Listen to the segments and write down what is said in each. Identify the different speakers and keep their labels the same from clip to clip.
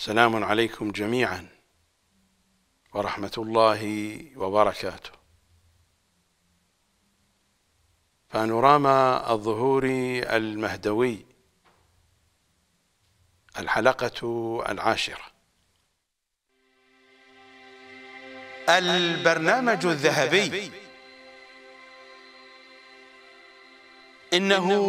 Speaker 1: سلام عليكم جميعا ورحمه الله وبركاته بانوراما الظهور المهدوي الحلقه العاشره البرنامج الذهبي انه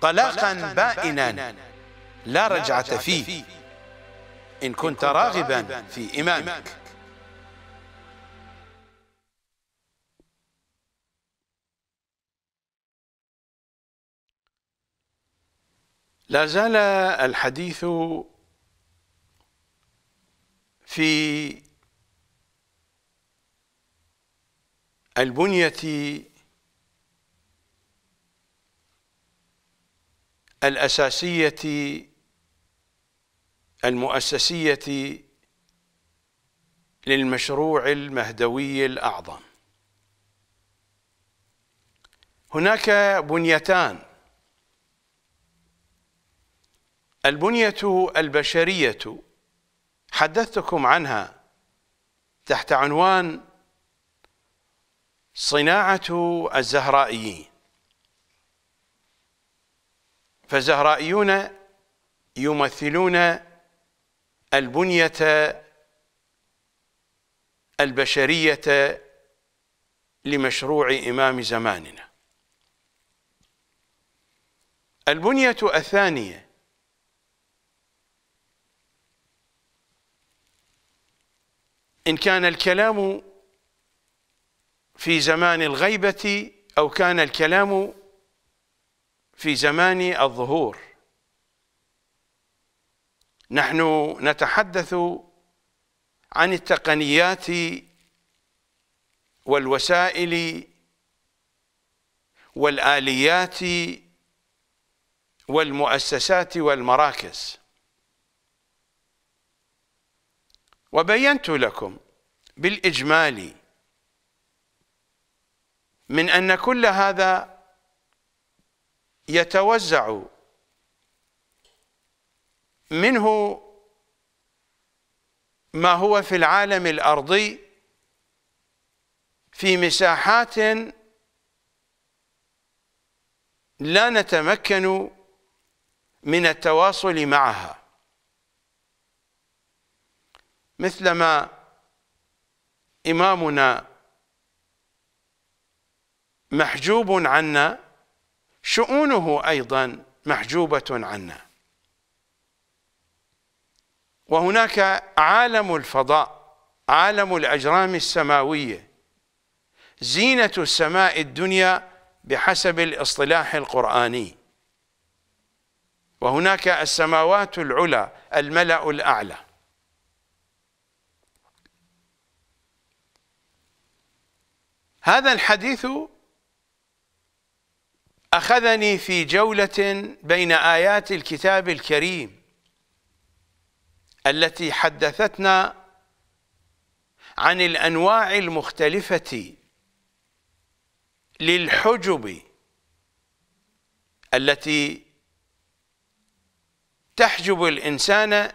Speaker 1: طلاقا بائنا لا رجعة فيه إن كنت راغبا في إمامك لا زال الحديث في البنية الأساسية المؤسسية للمشروع المهدوي الأعظم هناك بنيتان البنية البشرية حدثتكم عنها تحت عنوان صناعة الزهرائيين فالزهرائيون يمثلون البنية البشرية لمشروع إمام زماننا البنية الثانية إن كان الكلام في زمان الغيبة أو كان الكلام في زمان الظهور نحن نتحدث عن التقنيات والوسائل والآليات والمؤسسات والمراكز وبينت لكم بالإجمال من أن كل هذا يتوزع منه ما هو في العالم الأرضي في مساحات لا نتمكن من التواصل معها مثلما إمامنا محجوب عنا شؤونه أيضا محجوبة عنا وهناك عالم الفضاء عالم الأجرام السماوية زينة السماء الدنيا بحسب الاصطلاح القرآني وهناك السماوات العلى الملأ الأعلى هذا الحديث أخذني في جولة بين آيات الكتاب الكريم التي حدثتنا عن الأنواع المختلفة للحجب التي تحجب الإنسان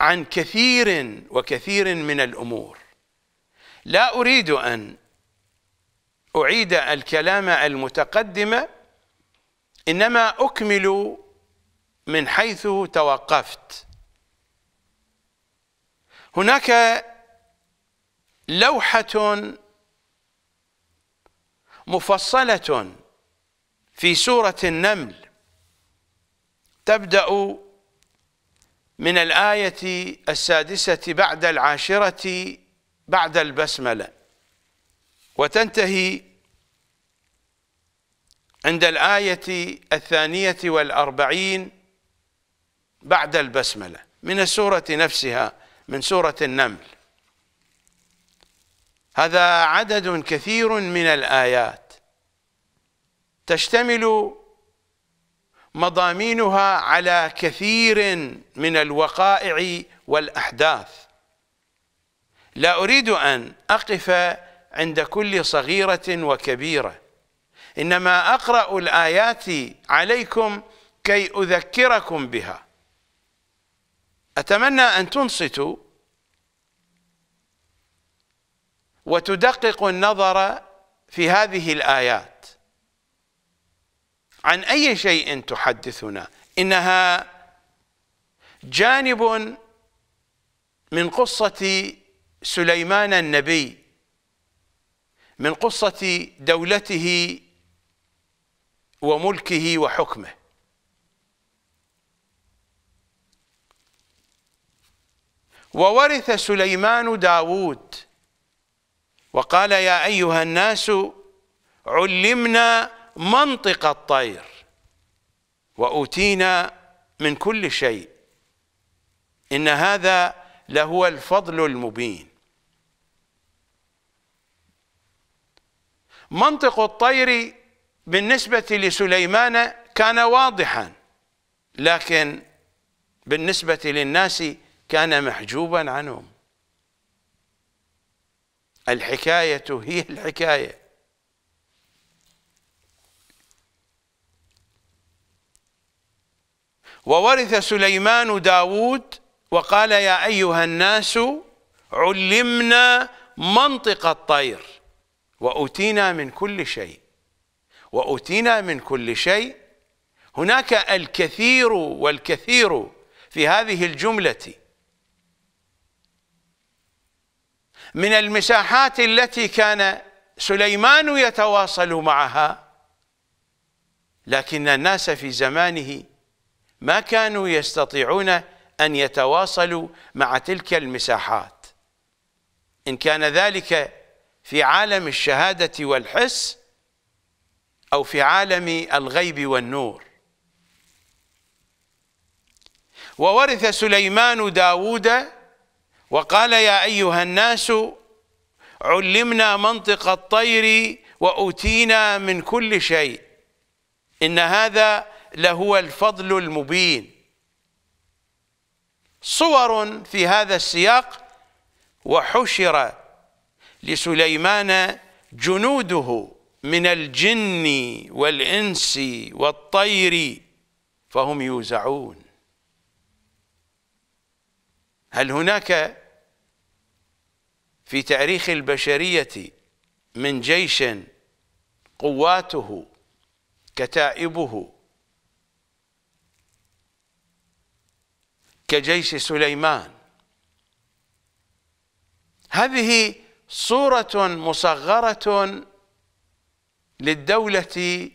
Speaker 1: عن كثير وكثير من الأمور لا أريد أن أعيد الكلام المتقدم إنما أكمل من حيث توقفت هناك لوحة مفصلة في سورة النمل تبدأ من الآية السادسة بعد العاشرة بعد البسملة وتنتهي عند الآية الثانية والأربعين بعد البسملة من السورة نفسها من سورة النمل هذا عدد كثير من الآيات تشتمل مضامينها على كثير من الوقائع والأحداث لا أريد أن أقف عند كل صغيرة وكبيرة إنما أقرأ الآيات عليكم كي أذكركم بها أتمنى أن تنصتوا وتدققوا النظر في هذه الآيات عن أي شيء تحدثنا إنها جانب من قصة سليمان النبي من قصة دولته وملكه وحكمه وورث سليمان داود وقال يا أيها الناس علمنا منطق الطير وأوتينا من كل شيء إن هذا لهو الفضل المبين منطق الطير بالنسبة لسليمان كان واضحا لكن بالنسبة للناس كان محجوبا عنهم الحكاية هي الحكاية وورث سليمان داود وقال يا أيها الناس علمنا منطق الطير وأتينا من كل شيء وأتينا من كل شيء هناك الكثير والكثير في هذه الجملة من المساحات التي كان سليمان يتواصل معها لكن الناس في زمانه ما كانوا يستطيعون أن يتواصلوا مع تلك المساحات إن كان ذلك في عالم الشهادة والحس أو في عالم الغيب والنور وورث سليمان داود وقال يا أيها الناس علمنا منطق الطير وأوتينا من كل شيء إن هذا لهو الفضل المبين صور في هذا السياق وحشر لسليمان جنوده من الجن والإنس والطير فهم يوزعون هل هناك في تاريخ البشرية من جيش قواته كتائبه كجيش سليمان هذه صورة مصغرة للدولة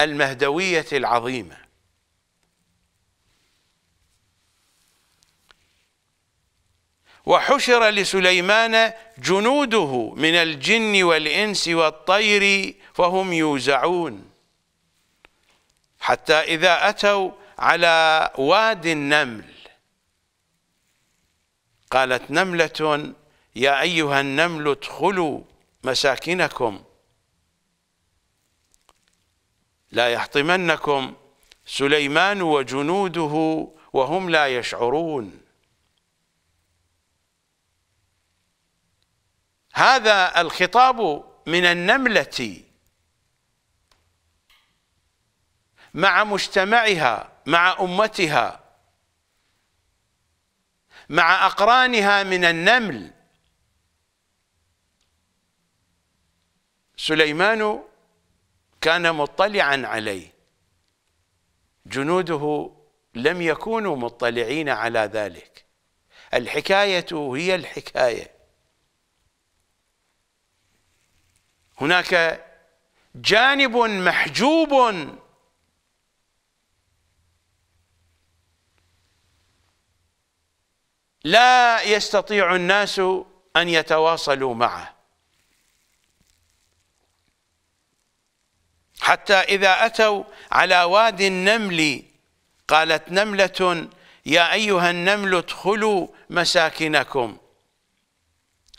Speaker 1: المهدوية العظيمة وحشر لسليمان جنوده من الجن والإنس والطير فهم يوزعون حتى إذا أتوا على واد النمل قالت نملة يا أيها النمل ادخلوا مساكنكم لا يحطمنكم سليمان وجنوده وهم لا يشعرون هذا الخطاب من النملة مع مجتمعها مع أمتها مع أقرانها من النمل سليمان كان مطلعا عليه جنوده لم يكونوا مطلعين على ذلك الحكاية هي الحكاية هناك جانب محجوب لا يستطيع الناس أن يتواصلوا معه حتى إذا أتوا على واد النمل قالت نملة يا أيها النمل ادخلوا مساكنكم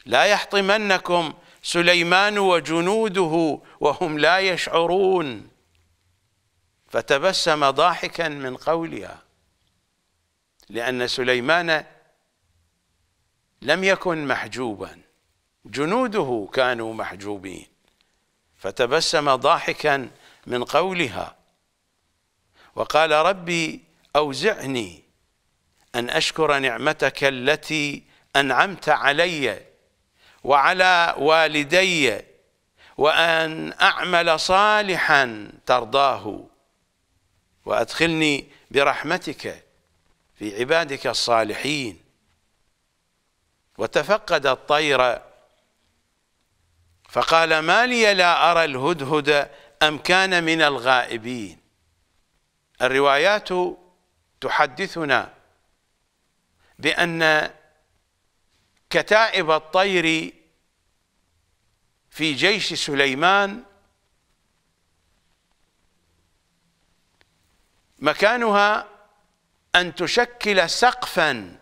Speaker 1: لا يحطمنكم سليمان وجنوده وهم لا يشعرون فتبسم ضاحكا من قولها لأن سليمان لم يكن محجوبا جنوده كانوا محجوبين فتبسم ضاحكا من قولها وقال ربي أوزعني أن أشكر نعمتك التي أنعمت علي وعلى والدي وأن أعمل صالحا ترضاه وأدخلني برحمتك في عبادك الصالحين وتفقد الطير فقال ما لي لا أرى الهدهد أم كان من الغائبين الروايات تحدثنا بأن كتائب الطير في جيش سليمان مكانها أن تشكل سقفا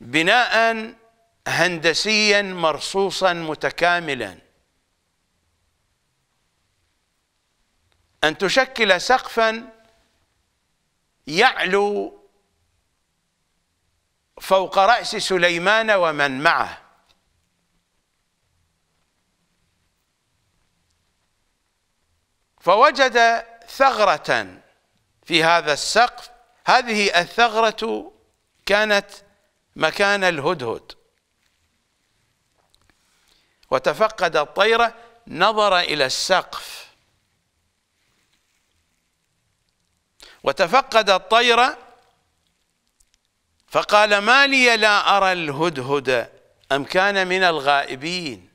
Speaker 1: بناءً هندسيا مرصوصا متكاملا أن تشكل سقفا يعلو فوق رأس سليمان ومن معه فوجد ثغرة في هذا السقف هذه الثغرة كانت مكان الهدهد وتفقد الطيرة نظر إلى السقف وتفقد الطيرة فقال ما لي لا أرى الهدهد أم كان من الغائبين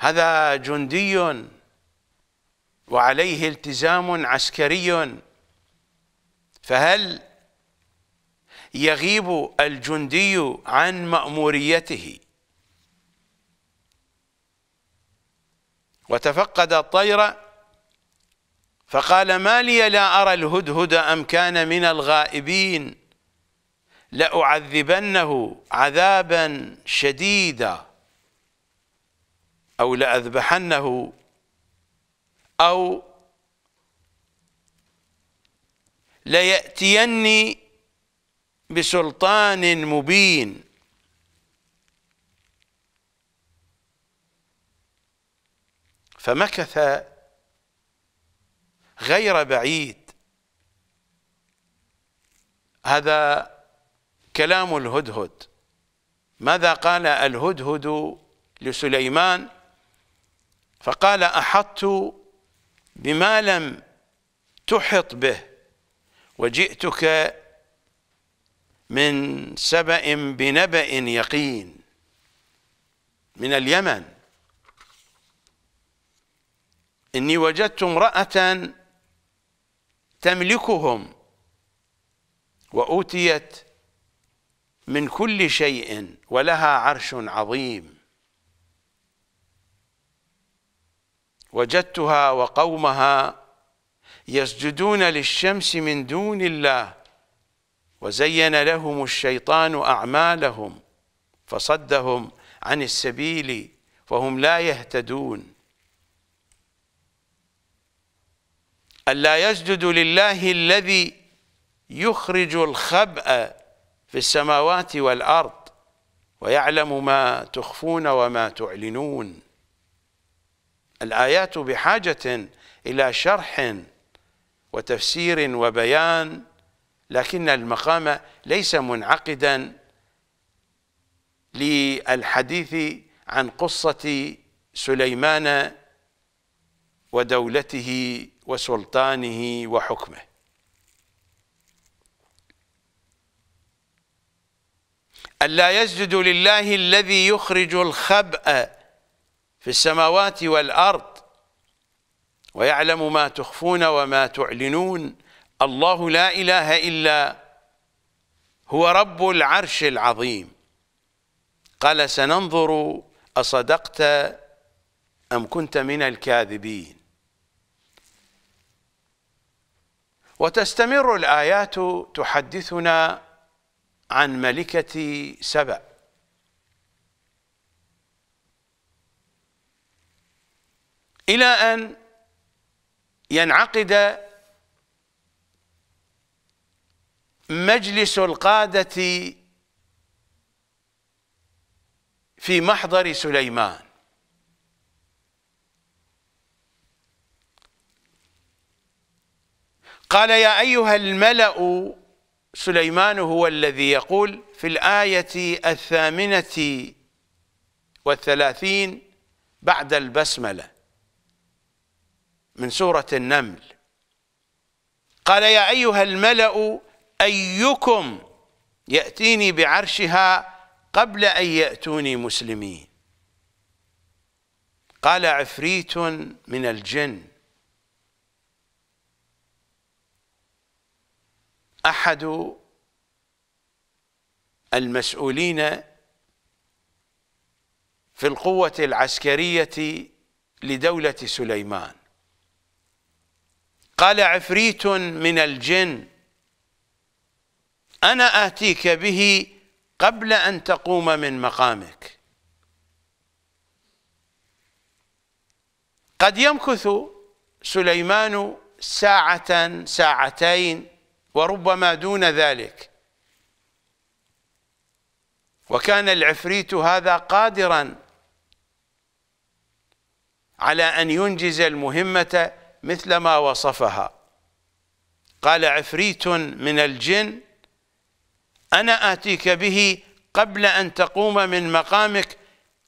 Speaker 1: هذا جندي وعليه التزام عسكري فهل يغيب الجندي عن مأموريته وتفقد الطير فقال ما لي لا أرى الهدهد أم كان من الغائبين لأعذبنه عذابا شديدا أو لأذبحنه أو ليأتيني بسلطان مبين فمكث غير بعيد هذا كلام الهدهد ماذا قال الهدهد لسليمان فقال احطت بما لم تحط به وجئتك من سبأ بنبأ يقين من اليمن إني وجدت امرأة تملكهم وأوتيت من كل شيء ولها عرش عظيم وجدتها وقومها يسجدون للشمس من دون الله وزين لهم الشيطان أعمالهم فصدهم عن السبيل فهم لا يهتدون ألا يسجد لله الذي يخرج الخبأ في السماوات والأرض ويعلم ما تخفون وما تعلنون الآيات بحاجة إلى شرح وتفسير وبيان لكن المقام ليس منعقدا للحديث عن قصة سليمان ودولته وسلطانه وحكمه ألا يسجد لله الذي يخرج الخبأ في السماوات والأرض ويعلم ما تخفون وما تعلنون الله لا إله إلا هو رب العرش العظيم قال سننظر أصدقت أم كنت من الكاذبين وتستمر الآيات تحدثنا عن ملكة سبأ إلى أن ينعقد مجلس القادة في محضر سليمان قال يا أيها الملأ سليمان هو الذي يقول في الآية الثامنة والثلاثين بعد البسملة من سورة النمل قال يا أيها الملأ أيكم يأتيني بعرشها قبل أن يأتوني مسلمين قال عفريت من الجن أحد المسؤولين في القوة العسكرية لدولة سليمان قال عفريت من الجن أنا آتيك به قبل أن تقوم من مقامك قد يمكث سليمان ساعة ساعتين وربما دون ذلك وكان العفريت هذا قادرا على أن ينجز المهمة مثل ما وصفها قال عفريت من الجن أنا آتيك به قبل أن تقوم من مقامك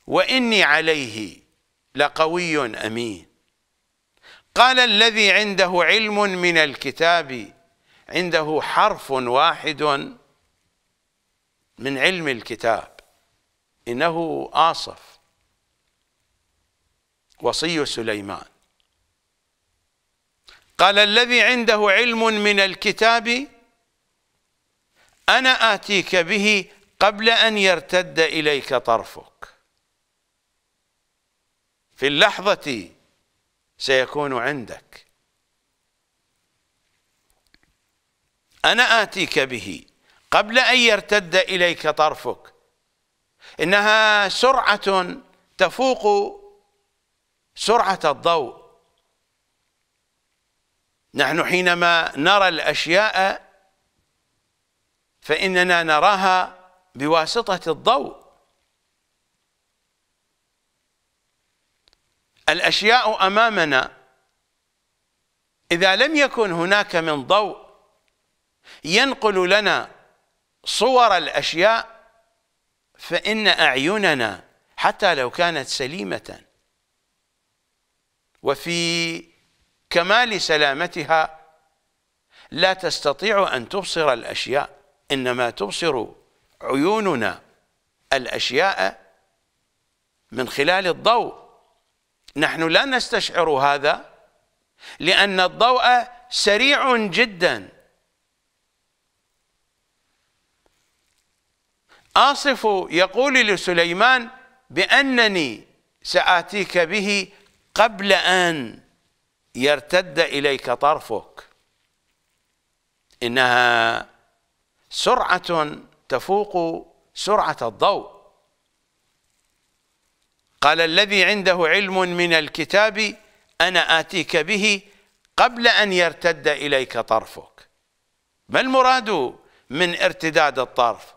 Speaker 1: وإني عليه لقوي أمين قال الذي عنده علم من الكتاب عنده حرف واحد من علم الكتاب إنه آصف وصي سليمان قال الذي عنده علم من الكتاب أنا آتيك به قبل أن يرتد إليك طرفك في اللحظة سيكون عندك أنا آتيك به قبل أن يرتد إليك طرفك إنها سرعة تفوق سرعة الضوء نحن حينما نرى الأشياء فإننا نراها بواسطة الضوء الأشياء أمامنا إذا لم يكن هناك من ضوء ينقل لنا صور الأشياء فإن أعيننا حتى لو كانت سليمة وفي كمال سلامتها لا تستطيع أن تبصر الأشياء إنما تبصر عيوننا الأشياء من خلال الضوء نحن لا نستشعر هذا لأن الضوء سريع جدا آصف يقول لسليمان بأنني سآتيك به قبل أن يرتد إليك طرفك إنها سرعة تفوق سرعة الضوء قال الذي عنده علم من الكتاب أنا آتيك به قبل أن يرتد إليك طرفك ما المراد من ارتداد الطرف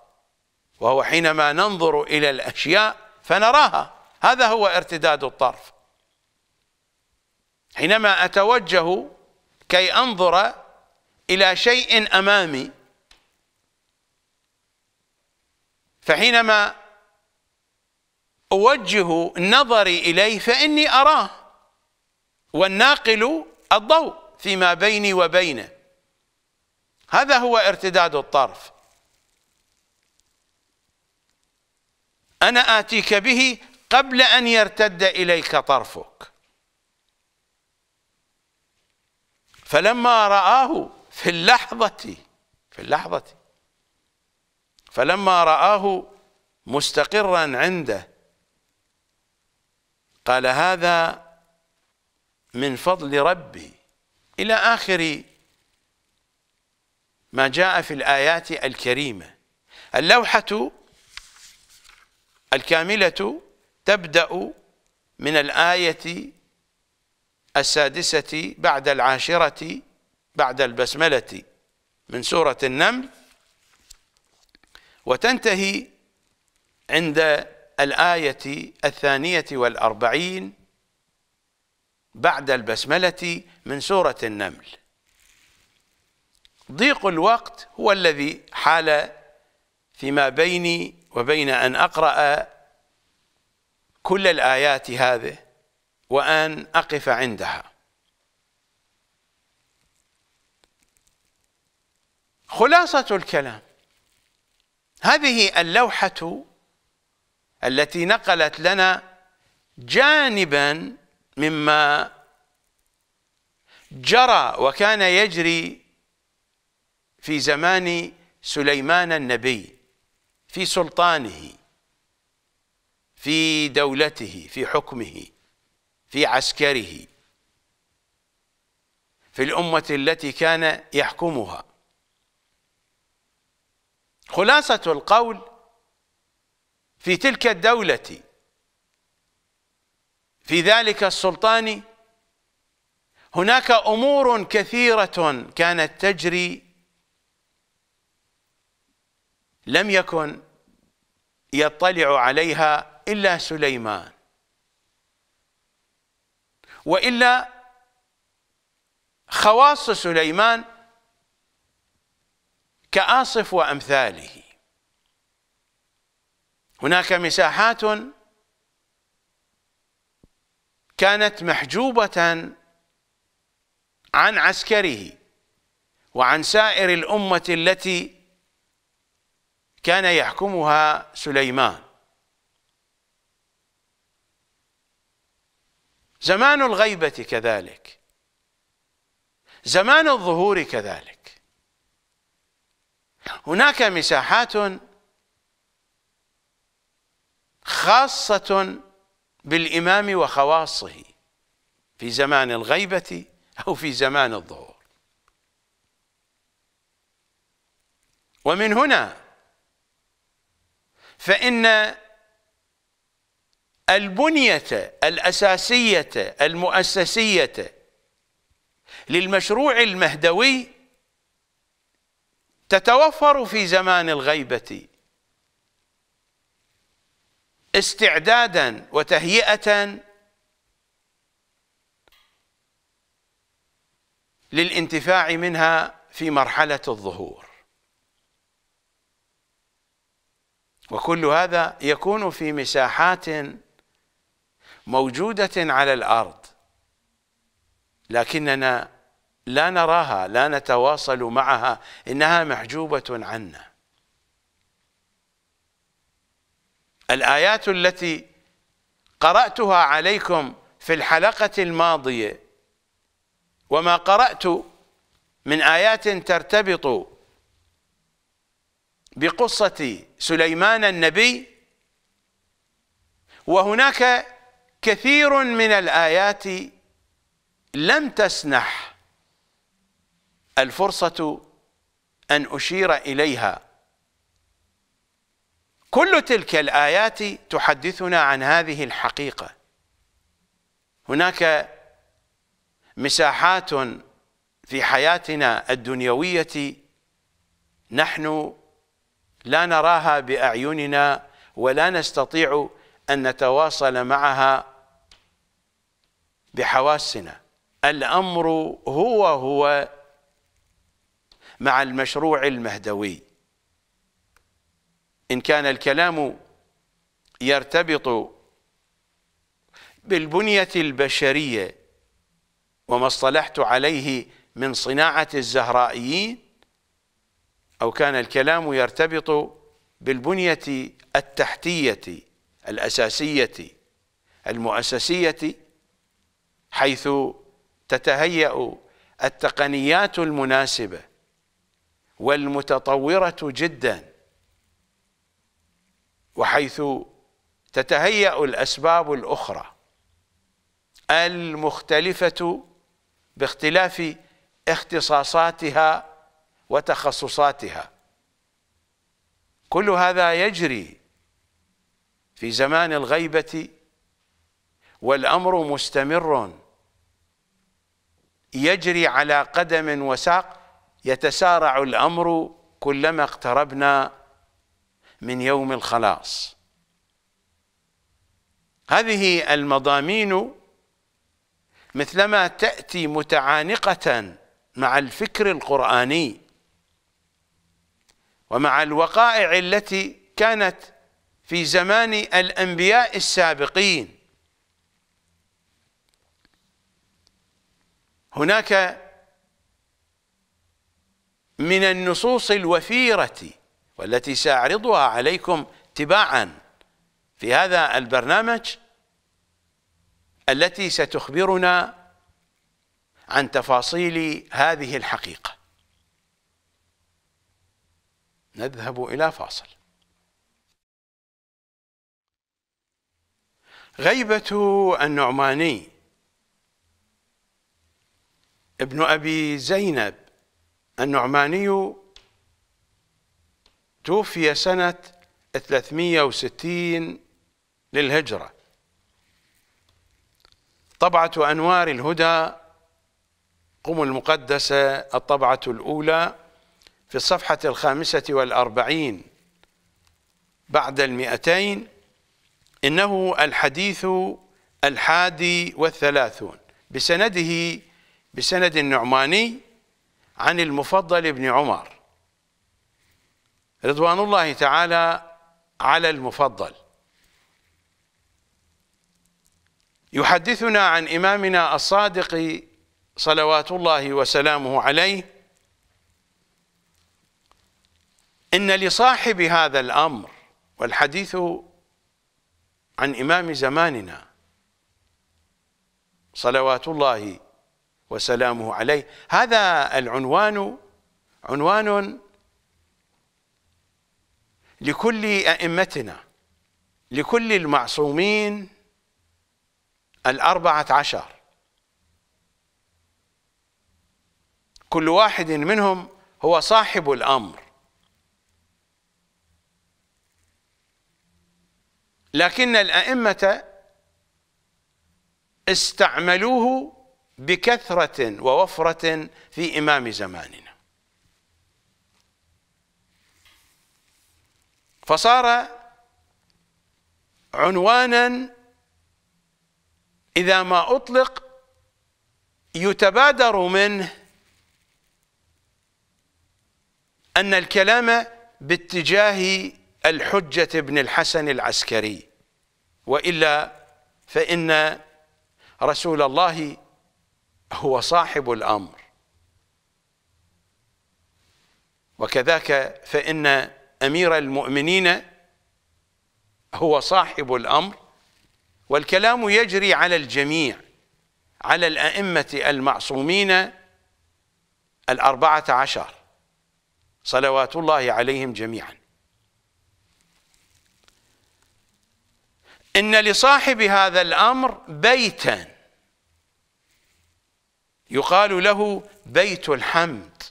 Speaker 1: وهو حينما ننظر إلى الأشياء فنراها هذا هو ارتداد الطرف حينما أتوجه كي أنظر إلى شيء أمامي فحينما أوجه نظري إليه فإني أراه والناقل الضوء فيما بيني وبينه هذا هو ارتداد الطرف أنا آتيك به قبل أن يرتد إليك طرفك فلما رآه في اللحظة في اللحظة فلما رآه مستقرا عنده قال هذا من فضل ربي إلى آخر ما جاء في الآيات الكريمة اللوحة الكاملة تبدأ من الآية السادسة بعد العاشرة بعد البسملة من سورة النمل وتنتهي عند الآية الثانية والأربعين بعد البسملة من سورة النمل ضيق الوقت هو الذي حال فيما بيني وبين أن أقرأ كل الآيات هذه وأن أقف عندها خلاصة الكلام هذه اللوحة التي نقلت لنا جانبا مما جرى وكان يجري في زمان سليمان النبي في سلطانه في دولته في حكمه في عسكره في الأمة التي كان يحكمها خلاصة القول في تلك الدولة في ذلك السلطان هناك أمور كثيرة كانت تجري لم يكن يطلع عليها إلا سليمان وإلا خواص سليمان كآصف وأمثاله هناك مساحات كانت محجوبة عن عسكره وعن سائر الأمة التي كان يحكمها سليمان زمان الغيبة كذلك زمان الظهور كذلك هناك مساحات خاصة بالإمام وخواصه في زمان الغيبة أو في زمان الظهور ومن هنا فإن البنية الأساسية المؤسسية للمشروع المهدوي تتوفر في زمان الغيبة استعدادا وتهيئة للانتفاع منها في مرحلة الظهور وكل هذا يكون في مساحات موجودة على الأرض لكننا لا نراها لا نتواصل معها إنها محجوبة عنا الآيات التي قرأتها عليكم في الحلقة الماضية وما قرأت من آيات ترتبط بقصة سليمان النبي وهناك كثير من الآيات لم تسنح الفرصة أن أشير إليها كل تلك الآيات تحدثنا عن هذه الحقيقة هناك مساحات في حياتنا الدنيوية نحن لا نراها بأعيننا ولا نستطيع أن نتواصل معها بحواسنا الأمر هو هو مع المشروع المهدوي إن كان الكلام يرتبط بالبنية البشرية وما اصطلحت عليه من صناعة الزهرائيين أو كان الكلام يرتبط بالبنية التحتية الأساسية المؤسسية حيث تتهيأ التقنيات المناسبة والمتطورة جدا وحيث تتهيأ الأسباب الأخرى المختلفة باختلاف اختصاصاتها وتخصصاتها كل هذا يجري في زمان الغيبة والأمر مستمر يجري على قدم وساق يتسارع الامر كلما اقتربنا من يوم الخلاص هذه المضامين مثلما تاتي متعانقه مع الفكر القراني ومع الوقائع التي كانت في زمان الانبياء السابقين هناك من النصوص الوفيرة والتي سأعرضها عليكم تباعا في هذا البرنامج التي ستخبرنا عن تفاصيل هذه الحقيقة نذهب إلى فاصل غيبة النعماني ابن أبي زينب النعماني توفي سنة 360 للهجرة طبعة أنوار الهدى قم المقدسة الطبعة الأولى في الصفحة الخامسة والأربعين بعد المئتين إنه الحديث الحادي والثلاثون بسنده بسند النعماني عن المفضل بن عمر رضوان الله تعالى على المفضل يحدثنا عن إمامنا الصادق صلوات الله وسلامه عليه إن لصاحب هذا الأمر والحديث عن إمام زماننا صلوات الله وسلامه عليه هذا العنوان عنوان لكل أئمتنا لكل المعصومين الأربعة عشر كل واحد منهم هو صاحب الأمر لكن الأئمة استعملوه بكثرة ووفرة في إمام زماننا فصار عنوانا إذا ما أطلق يتبادر منه أن الكلام باتجاه الحجة ابن الحسن العسكري وإلا فإن رسول الله هو صاحب الامر وكذاك فان امير المؤمنين هو صاحب الامر والكلام يجري على الجميع على الائمه المعصومين الاربعه عشر صلوات الله عليهم جميعا ان لصاحب هذا الامر بيتا يقال له بيت الحمد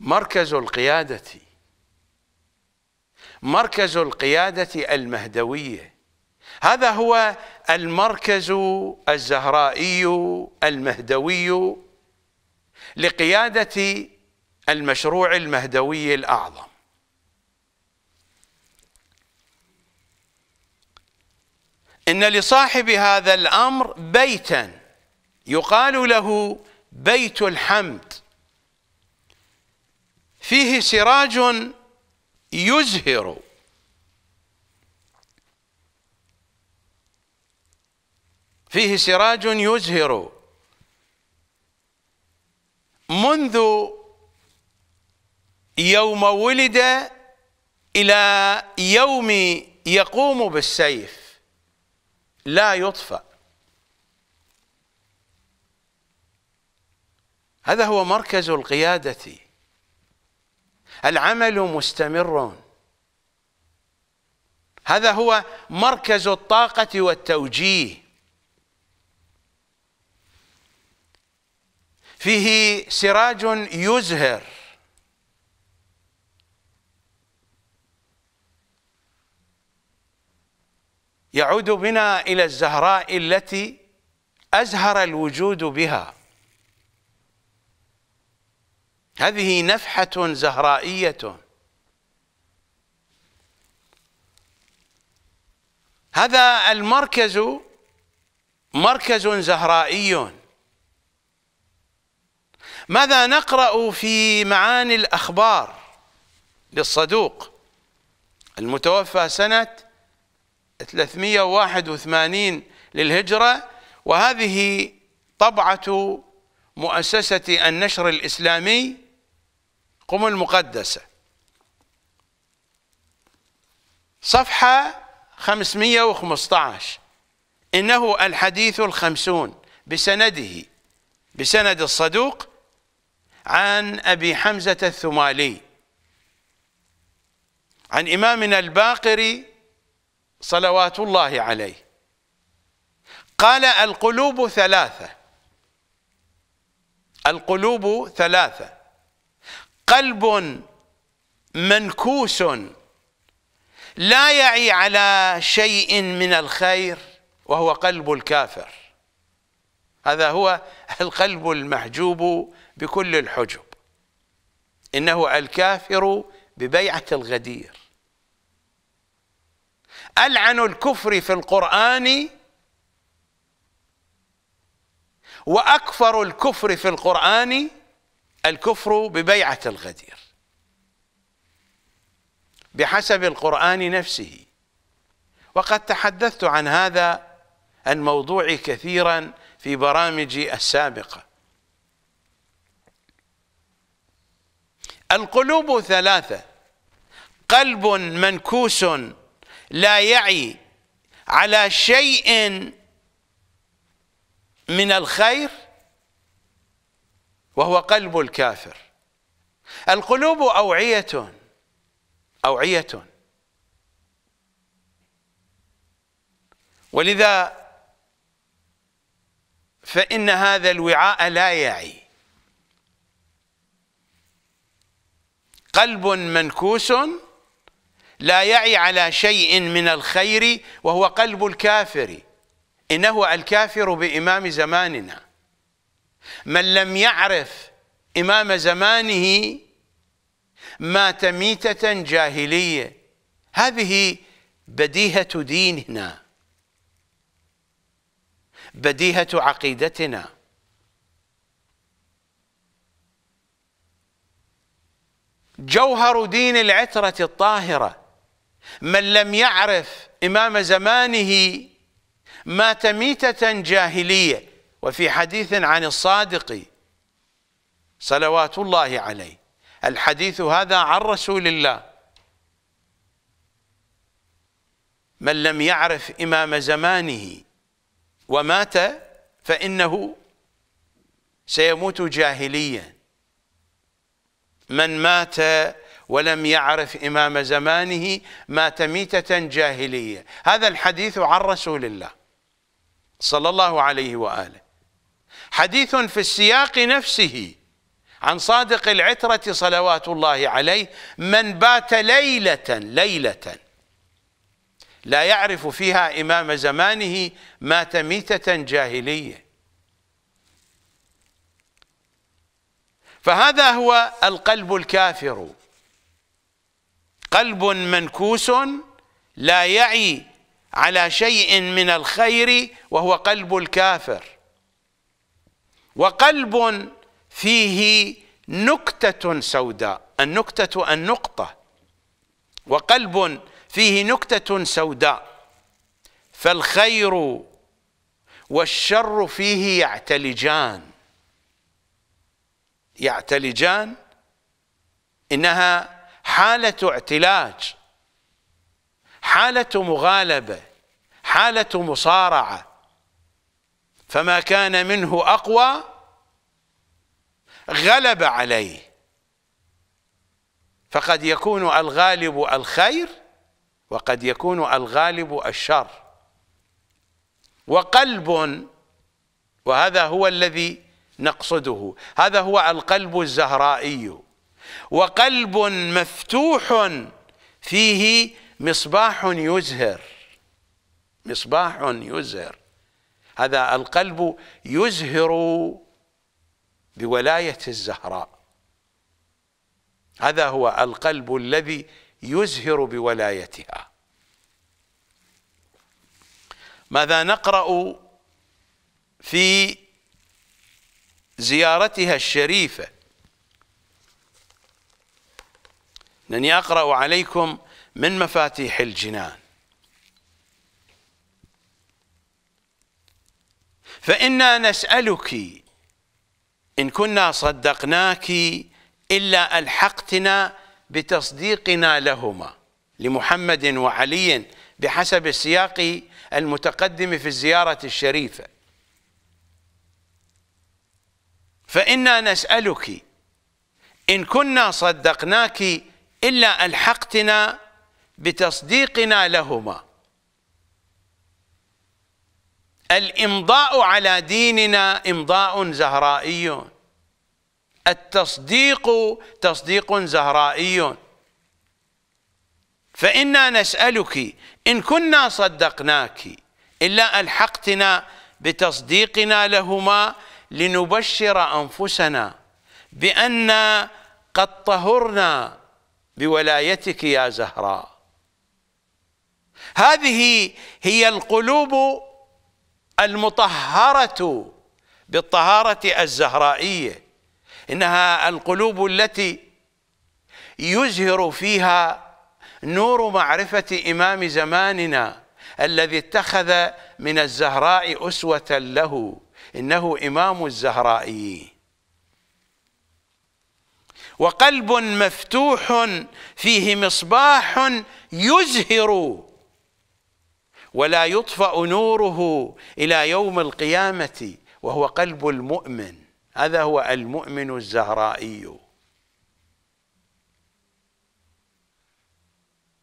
Speaker 1: مركز القيادة مركز القيادة المهدوية هذا هو المركز الزهرائي المهدوي لقيادة المشروع المهدوي الأعظم إن لصاحب هذا الأمر بيتا يقال له بيت الحمد فيه سراج يزهر فيه سراج يزهر منذ يوم ولد إلى يوم يقوم بالسيف لا يطفأ هذا هو مركز القيادة العمل مستمر هذا هو مركز الطاقة والتوجيه فيه سراج يزهر يعود بنا إلى الزهراء التي أزهر الوجود بها هذه نفحة زهرائية هذا المركز مركز زهرائي ماذا نقرأ في معاني الأخبار للصدوق المتوفى سنة 381 للهجرة وهذه طبعة مؤسسة النشر الإسلامي قم المقدسة صفحة 515 إنه الحديث الخمسون بسنده بسند الصدوق عن أبي حمزة الثمالي عن إمامنا الباقري صلوات الله عليه قال القلوب ثلاثة القلوب ثلاثة قلب منكوس لا يعي على شيء من الخير وهو قلب الكافر هذا هو القلب المحجوب بكل الحجب إنه الكافر ببيعة الغدير ألعن الكفر في القرآن وأكفر الكفر في القرآن الكفر ببيعة الغدير بحسب القرآن نفسه وقد تحدثت عن هذا الموضوع كثيرا في برامجي السابقة القلوب ثلاثة قلب منكوس لا يعي على شيء من الخير وهو قلب الكافر القلوب أوعية أوعية ولذا فإن هذا الوعاء لا يعي قلب منكوس لا يعي على شيء من الخير وهو قلب الكافر إنه الكافر بإمام زماننا من لم يعرف إمام زمانه مات ميتة جاهلية هذه بديهة ديننا بديهة عقيدتنا جوهر دين العترة الطاهرة من لم يعرف إمام زمانه مات ميتة جاهلية وفي حديث عن الصادق صلوات الله عليه الحديث هذا عن رسول الله من لم يعرف إمام زمانه ومات فإنه سيموت جاهليا من مات ولم يعرف إمام زمانه مات ميتة جاهلية هذا الحديث عن رسول الله صلى الله عليه وآله حديث في السياق نفسه عن صادق العترة صلوات الله عليه من بات ليلة ليلة لا يعرف فيها إمام زمانه مات ميتة جاهلية فهذا هو القلب الكافر قلب منكوس لا يعي على شيء من الخير وهو قلب الكافر وقلب فيه نكتة سوداء النكتة النقطة وقلب فيه نكتة سوداء فالخير والشر فيه يعتلجان يعتلجان إنها حالة اعتلاج حالة مغالبة حالة مصارعة فما كان منه أقوى غلب عليه فقد يكون الغالب الخير وقد يكون الغالب الشر وقلب وهذا هو الذي نقصده هذا هو القلب الزهرائي وقلب مفتوح فيه مصباح يزهر مصباح يزهر هذا القلب يزهر بولاية الزهراء هذا هو القلب الذي يزهر بولايتها ماذا نقرأ في زيارتها الشريفه أنني أقرأ عليكم من مفاتيح الجنان فإنا نسألك إن كنا صدقناك إلا ألحقتنا بتصديقنا لهما لمحمد وعلي بحسب السياق المتقدم في الزيارة الشريفة فإنا نسألك إن كنا صدقناك إلا ألحقتنا بتصديقنا لهما الإمضاء على ديننا إمضاء زهرائي التصديق تصديق زهرائي فإنا نسألك إن كنا صدقناك إلا ألحقتنا بتصديقنا لهما لنبشر أنفسنا بأن قد طهرنا بولايتك يا زهراء هذه هي القلوب المطهرة بالطهارة الزهرائية إنها القلوب التي يزهر فيها نور معرفة إمام زماننا الذي اتخذ من الزهراء أسوة له إنه إمام الزهرائيين وقلب مفتوح فيه مصباح يزهر ولا يطفأ نوره إلى يوم القيامة وهو قلب المؤمن هذا هو المؤمن الزهرائي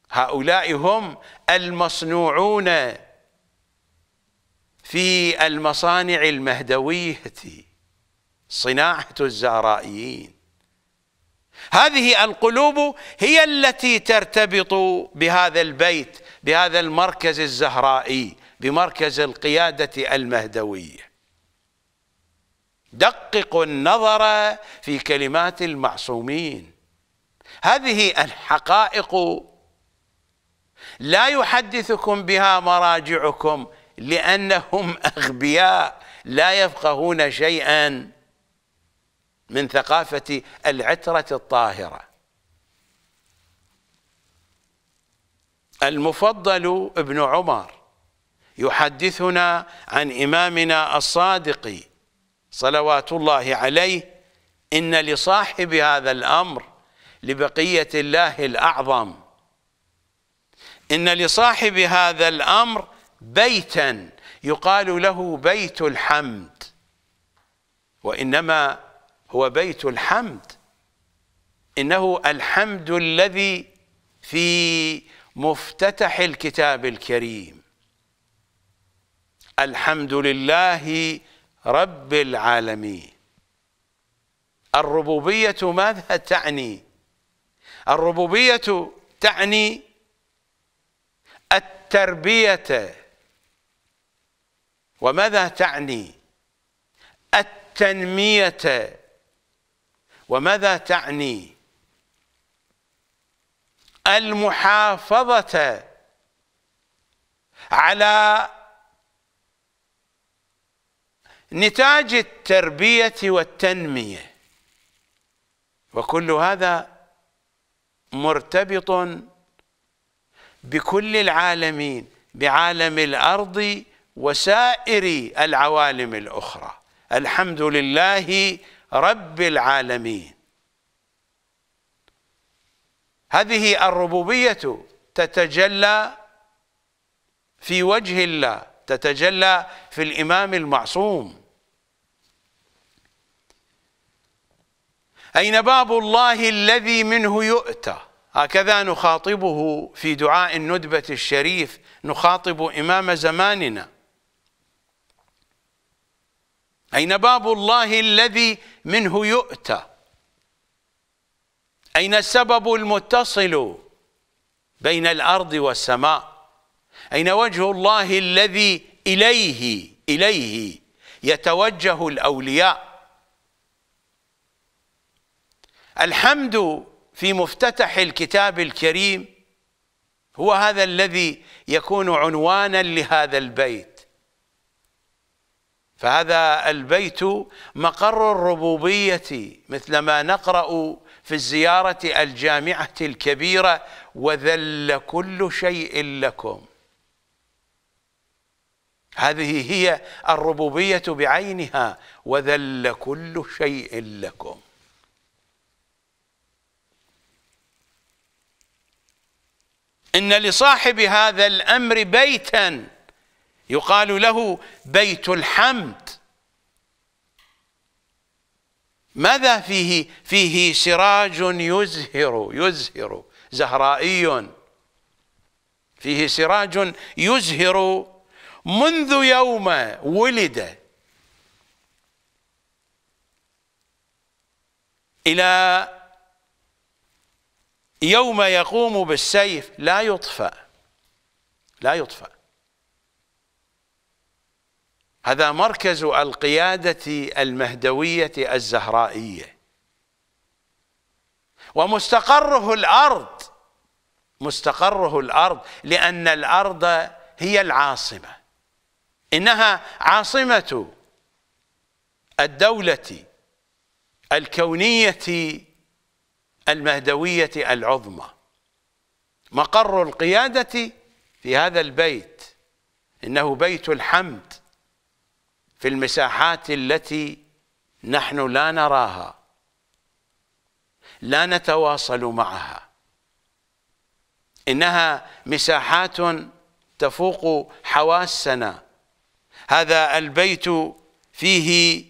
Speaker 1: هؤلاء هم المصنوعون في المصانع المهدويه صناعه الزهرائيين هذه القلوب هي التي ترتبط بهذا البيت بهذا المركز الزهرائي بمركز القيادة المهدوية دققوا النظر في كلمات المعصومين هذه الحقائق لا يحدثكم بها مراجعكم لأنهم أغبياء لا يفقهون شيئا من ثقافة العترة الطاهرة المفضل ابن عمر يحدثنا عن إمامنا الصادق صلوات الله عليه إن لصاحب هذا الأمر لبقية الله الأعظم إن لصاحب هذا الأمر بيتا يقال له بيت الحمد وإنما هو بيت الحمد إنه الحمد الذي في مفتتح الكتاب الكريم الحمد لله رب العالمين الربوبية ماذا تعني الربوبية تعني التربية وماذا تعني التنمية وماذا تعني المحافظة على نتاج التربية والتنمية وكل هذا مرتبط بكل العالمين بعالم الأرض وسائر العوالم الأخرى الحمد لله رب العالمين هذه الربوبية تتجلى في وجه الله تتجلى في الإمام المعصوم أين باب الله الذي منه يؤتى هكذا نخاطبه في دعاء الندبة الشريف نخاطب إمام زماننا أين باب الله الذي منه يؤتى أين السبب المتصل بين الأرض والسماء أين وجه الله الذي إليه إليه يتوجه الأولياء الحمد في مفتتح الكتاب الكريم هو هذا الذي يكون عنوانا لهذا البيت فهذا البيت مقر الربوبية مثلما نقرأ في الزيارة الجامعة الكبيرة وذل كل شيء لكم هذه هي الربوبية بعينها وذل كل شيء لكم إن لصاحب هذا الأمر بيتاً يقال له بيت الحمد ماذا فيه فيه سراج يزهر يزهر زهرائي فيه سراج يزهر منذ يوم ولد إلى يوم يقوم بالسيف لا يطفأ لا يطفأ هذا مركز القيادة المهدوية الزهرائية ومستقره الأرض مستقره الأرض لأن الأرض هي العاصمة إنها عاصمة الدولة الكونية المهدوية العظمى مقر القيادة في هذا البيت إنه بيت الحمد في المساحات التي نحن لا نراها لا نتواصل معها انها مساحات تفوق حواسنا هذا البيت فيه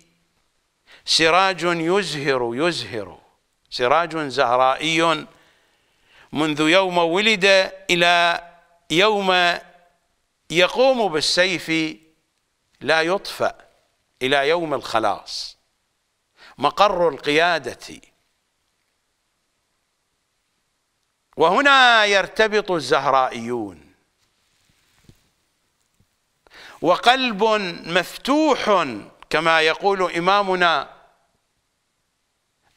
Speaker 1: سراج يزهر يزهر سراج زهرائي منذ يوم ولد الى يوم يقوم بالسيف لا يطفأ إلى يوم الخلاص مقر القيادة وهنا يرتبط الزهرائيون وقلب مفتوح كما يقول إمامنا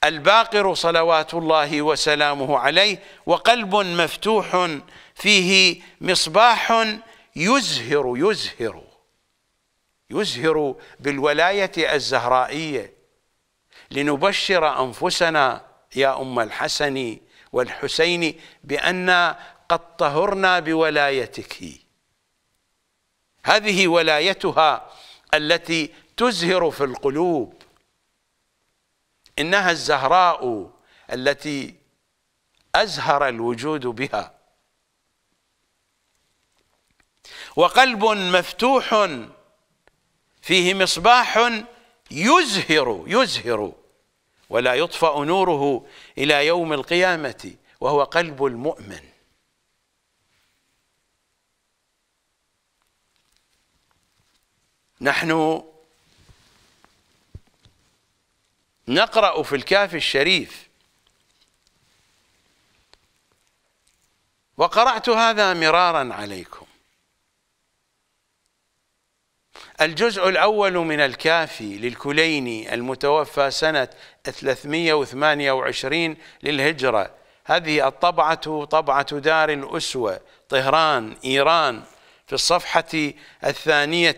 Speaker 1: الباقر صلوات الله وسلامه عليه وقلب مفتوح فيه مصباح يزهر يزهر يزهر بالولاية الزهرائية لنبشر أنفسنا يا أم الحسن والحسين بأن قد طهرنا بولايتك هذه ولايتها التي تزهر في القلوب إنها الزهراء التي أزهر الوجود بها وقلب مفتوح فيه مصباح يزهر يزهر ولا يطفأ نوره إلى يوم القيامة وهو قلب المؤمن نحن نقرأ في الكاف الشريف وقرأت هذا مرارا عليكم الجزء الأول من الكافي للكليني المتوفى سنة 328 للهجرة هذه الطبعة طبعة دار الأسوة طهران إيران في الصفحة الثانية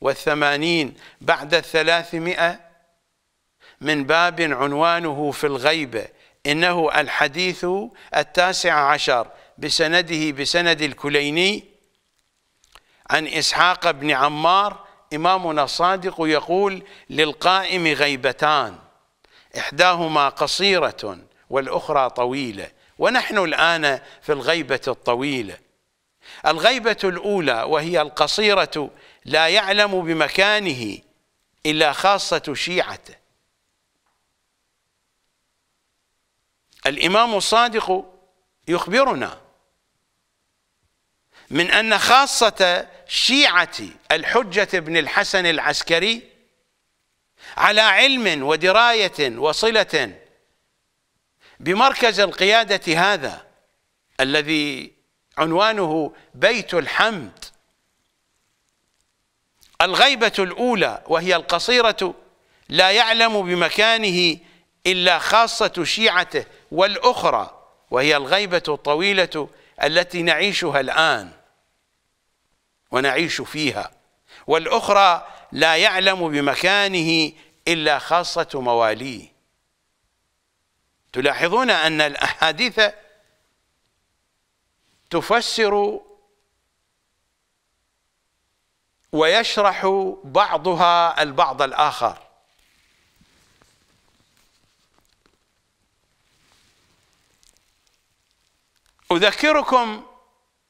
Speaker 1: والثمانين بعد الثلاثمائة من باب عنوانه في الغيبة إنه الحديث التاسع عشر بسنده بسند الكليني عن إسحاق بن عمار إمامنا الصادق يقول للقائم غيبتان إحداهما قصيرة والأخرى طويلة ونحن الآن في الغيبة الطويلة الغيبة الأولى وهي القصيرة لا يعلم بمكانه إلا خاصة شيعته الإمام الصادق يخبرنا من أن خاصة شيعة الحجة بن الحسن العسكري على علم ودراية وصلة بمركز القيادة هذا الذي عنوانه بيت الحمد الغيبة الأولى وهي القصيرة لا يعلم بمكانه إلا خاصة شيعته والأخرى وهي الغيبة الطويلة التي نعيشها الآن ونعيش فيها والأخرى لا يعلم بمكانه إلا خاصة مواليه تلاحظون أن الأحاديث تفسر ويشرح بعضها البعض الآخر أذكركم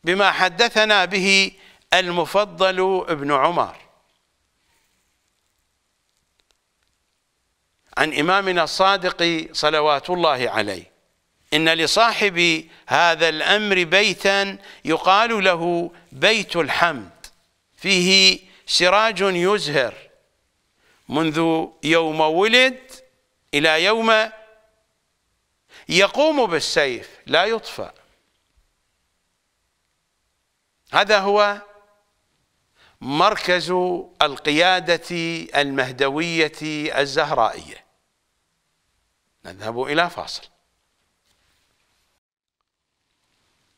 Speaker 1: بما حدثنا به المفضل ابن عمر عن إمامنا الصادق صلوات الله عليه إن لصاحب هذا الأمر بيتا يقال له بيت الحمد فيه سراج يزهر منذ يوم ولد إلى يوم يقوم بالسيف لا يطفأ هذا هو مركز القيادة المهدوية الزهرائية نذهب إلى فاصل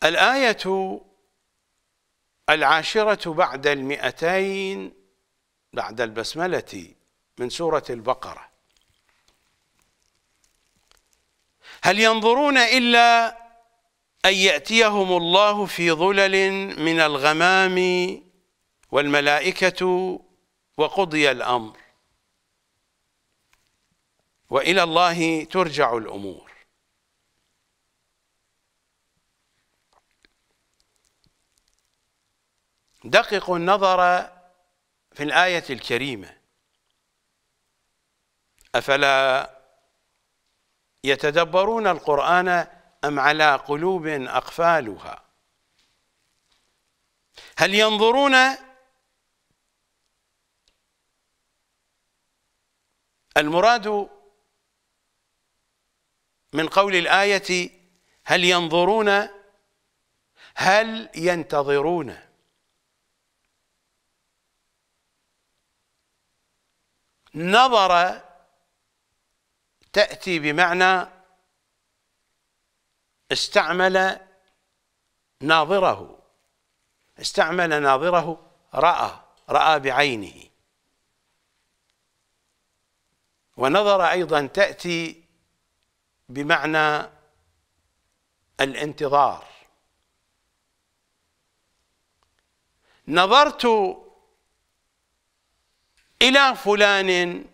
Speaker 1: الآية العاشرة بعد المئتين بعد البسملة من سورة البقرة هل ينظرون إلا أن يأتيهم الله في ظلل من الغمام والملائكة وقضي الأمر وإلى الله ترجع الأمور دققوا النظر في الآية الكريمة أفلا يتدبرون القرآن أم على قلوب أقفالها هل ينظرون المراد من قول الآية هل ينظرون هل ينتظرون نظر تأتي بمعنى استعمل ناظره استعمل ناظره رأى رأى بعينه ونظر ايضا تاتي بمعنى الانتظار نظرت الى فلان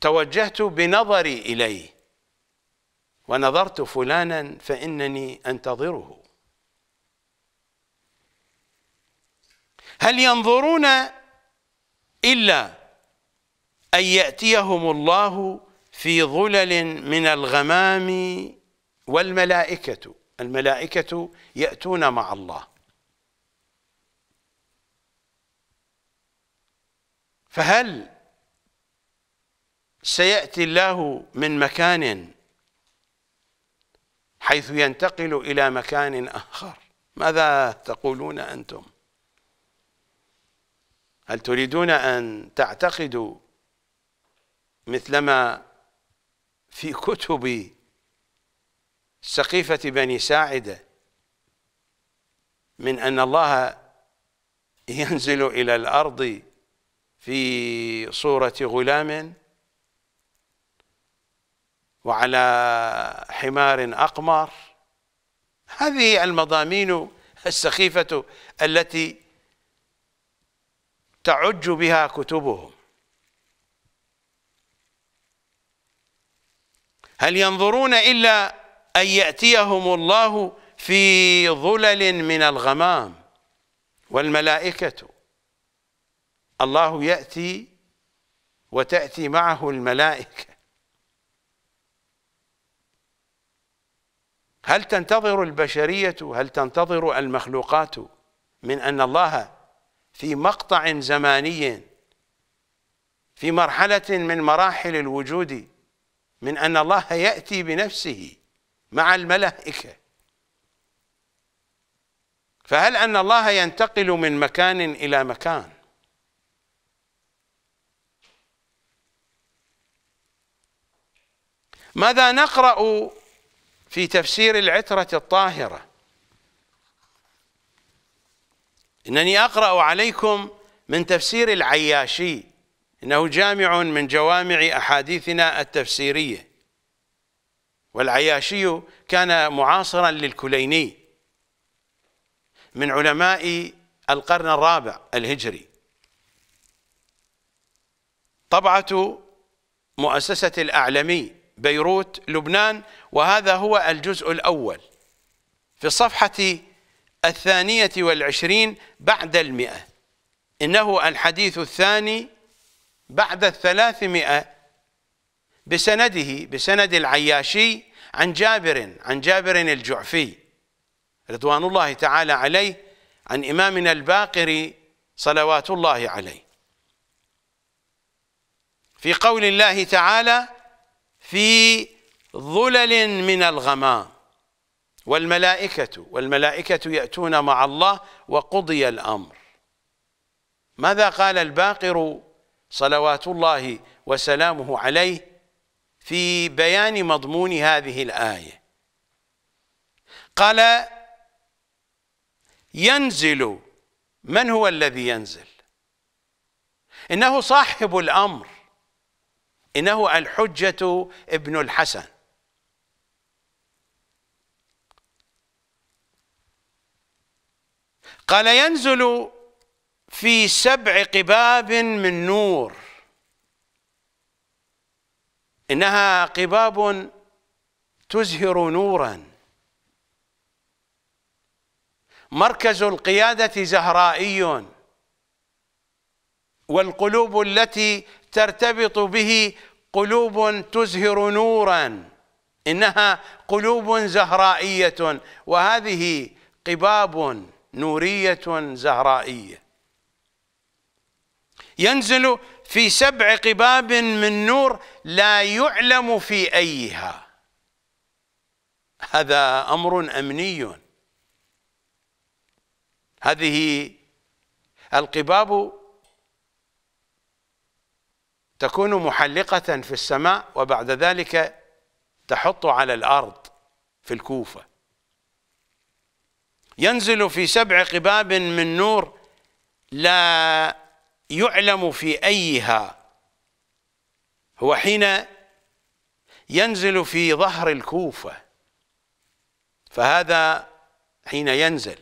Speaker 1: توجهت بنظري اليه ونظرت فلانا فانني انتظره هل ينظرون الا أن يأتيهم الله في ظلل من الغمام والملائكة الملائكة يأتون مع الله فهل سيأتي الله من مكان حيث ينتقل إلى مكان آخر ماذا تقولون أنتم هل تريدون أن تعتقدوا مثلما في كتب سقيفة بني ساعدة من أن الله ينزل إلى الأرض في صورة غلام وعلى حمار أقمر هذه المضامين السخيفة التي تعج بها كتبهم هل ينظرون إلا أن يأتيهم الله في ظلل من الغمام والملائكة الله يأتي وتأتي معه الملائكة هل تنتظر البشرية هل تنتظر المخلوقات من أن الله في مقطع زماني في مرحلة من مراحل الوجود من أن الله يأتي بنفسه مع الملائكة فهل أن الله ينتقل من مكان إلى مكان ماذا نقرأ في تفسير العترة الطاهرة إنني أقرأ عليكم من تفسير العياشي إنه جامع من جوامع أحاديثنا التفسيرية والعياشي كان معاصرا للكليني من علماء القرن الرابع الهجري طبعة مؤسسة الأعلمي بيروت لبنان وهذا هو الجزء الأول في الصفحة الثانية والعشرين بعد المئة إنه الحديث الثاني بعد الثلاثمائة بسنده بسند العياشي عن جابر عن جابر الجعفي رضوان الله تعالى عليه عن إمامنا الباقر صلوات الله عليه في قول الله تعالى في ظلل من الغمام والملائكة والملائكة يأتون مع الله وقضي الأمر ماذا قال الباقر صلوات الله وسلامه عليه في بيان مضمون هذه الآية قال ينزل من هو الذي ينزل إنه صاحب الأمر إنه الحجة ابن الحسن قال ينزل في سبع قباب من نور إنها قباب تزهر نورا مركز القيادة زهرائي والقلوب التي ترتبط به قلوب تزهر نورا إنها قلوب زهرائية وهذه قباب نورية زهرائية ينزل في سبع قباب من نور لا يعلم في أيها هذا أمر أمني هذه القباب تكون محلقة في السماء وبعد ذلك تحط على الأرض في الكوفة ينزل في سبع قباب من نور لا يعلم في أيها هو حين ينزل في ظهر الكوفة فهذا حين ينزل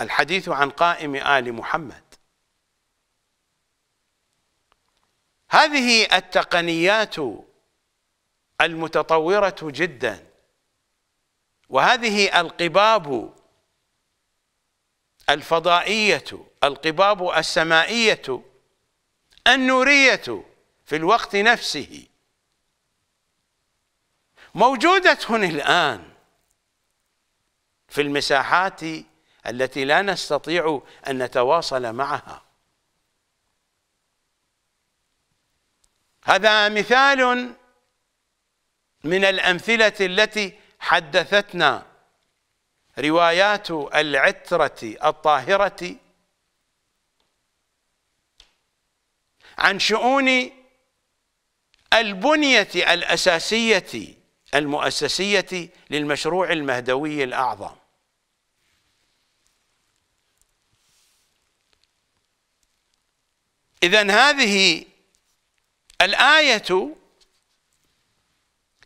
Speaker 1: الحديث عن قائم آل محمد هذه التقنيات المتطورة جدا وهذه القباب الفضائية القباب السمائية النورية في الوقت نفسه موجودة الآن في المساحات التي لا نستطيع أن نتواصل معها هذا مثال من الأمثلة التي حدثتنا روايات العترة الطاهرة عن شؤون البنية الأساسية المؤسسية للمشروع المهدوي الأعظم إذا هذه الآية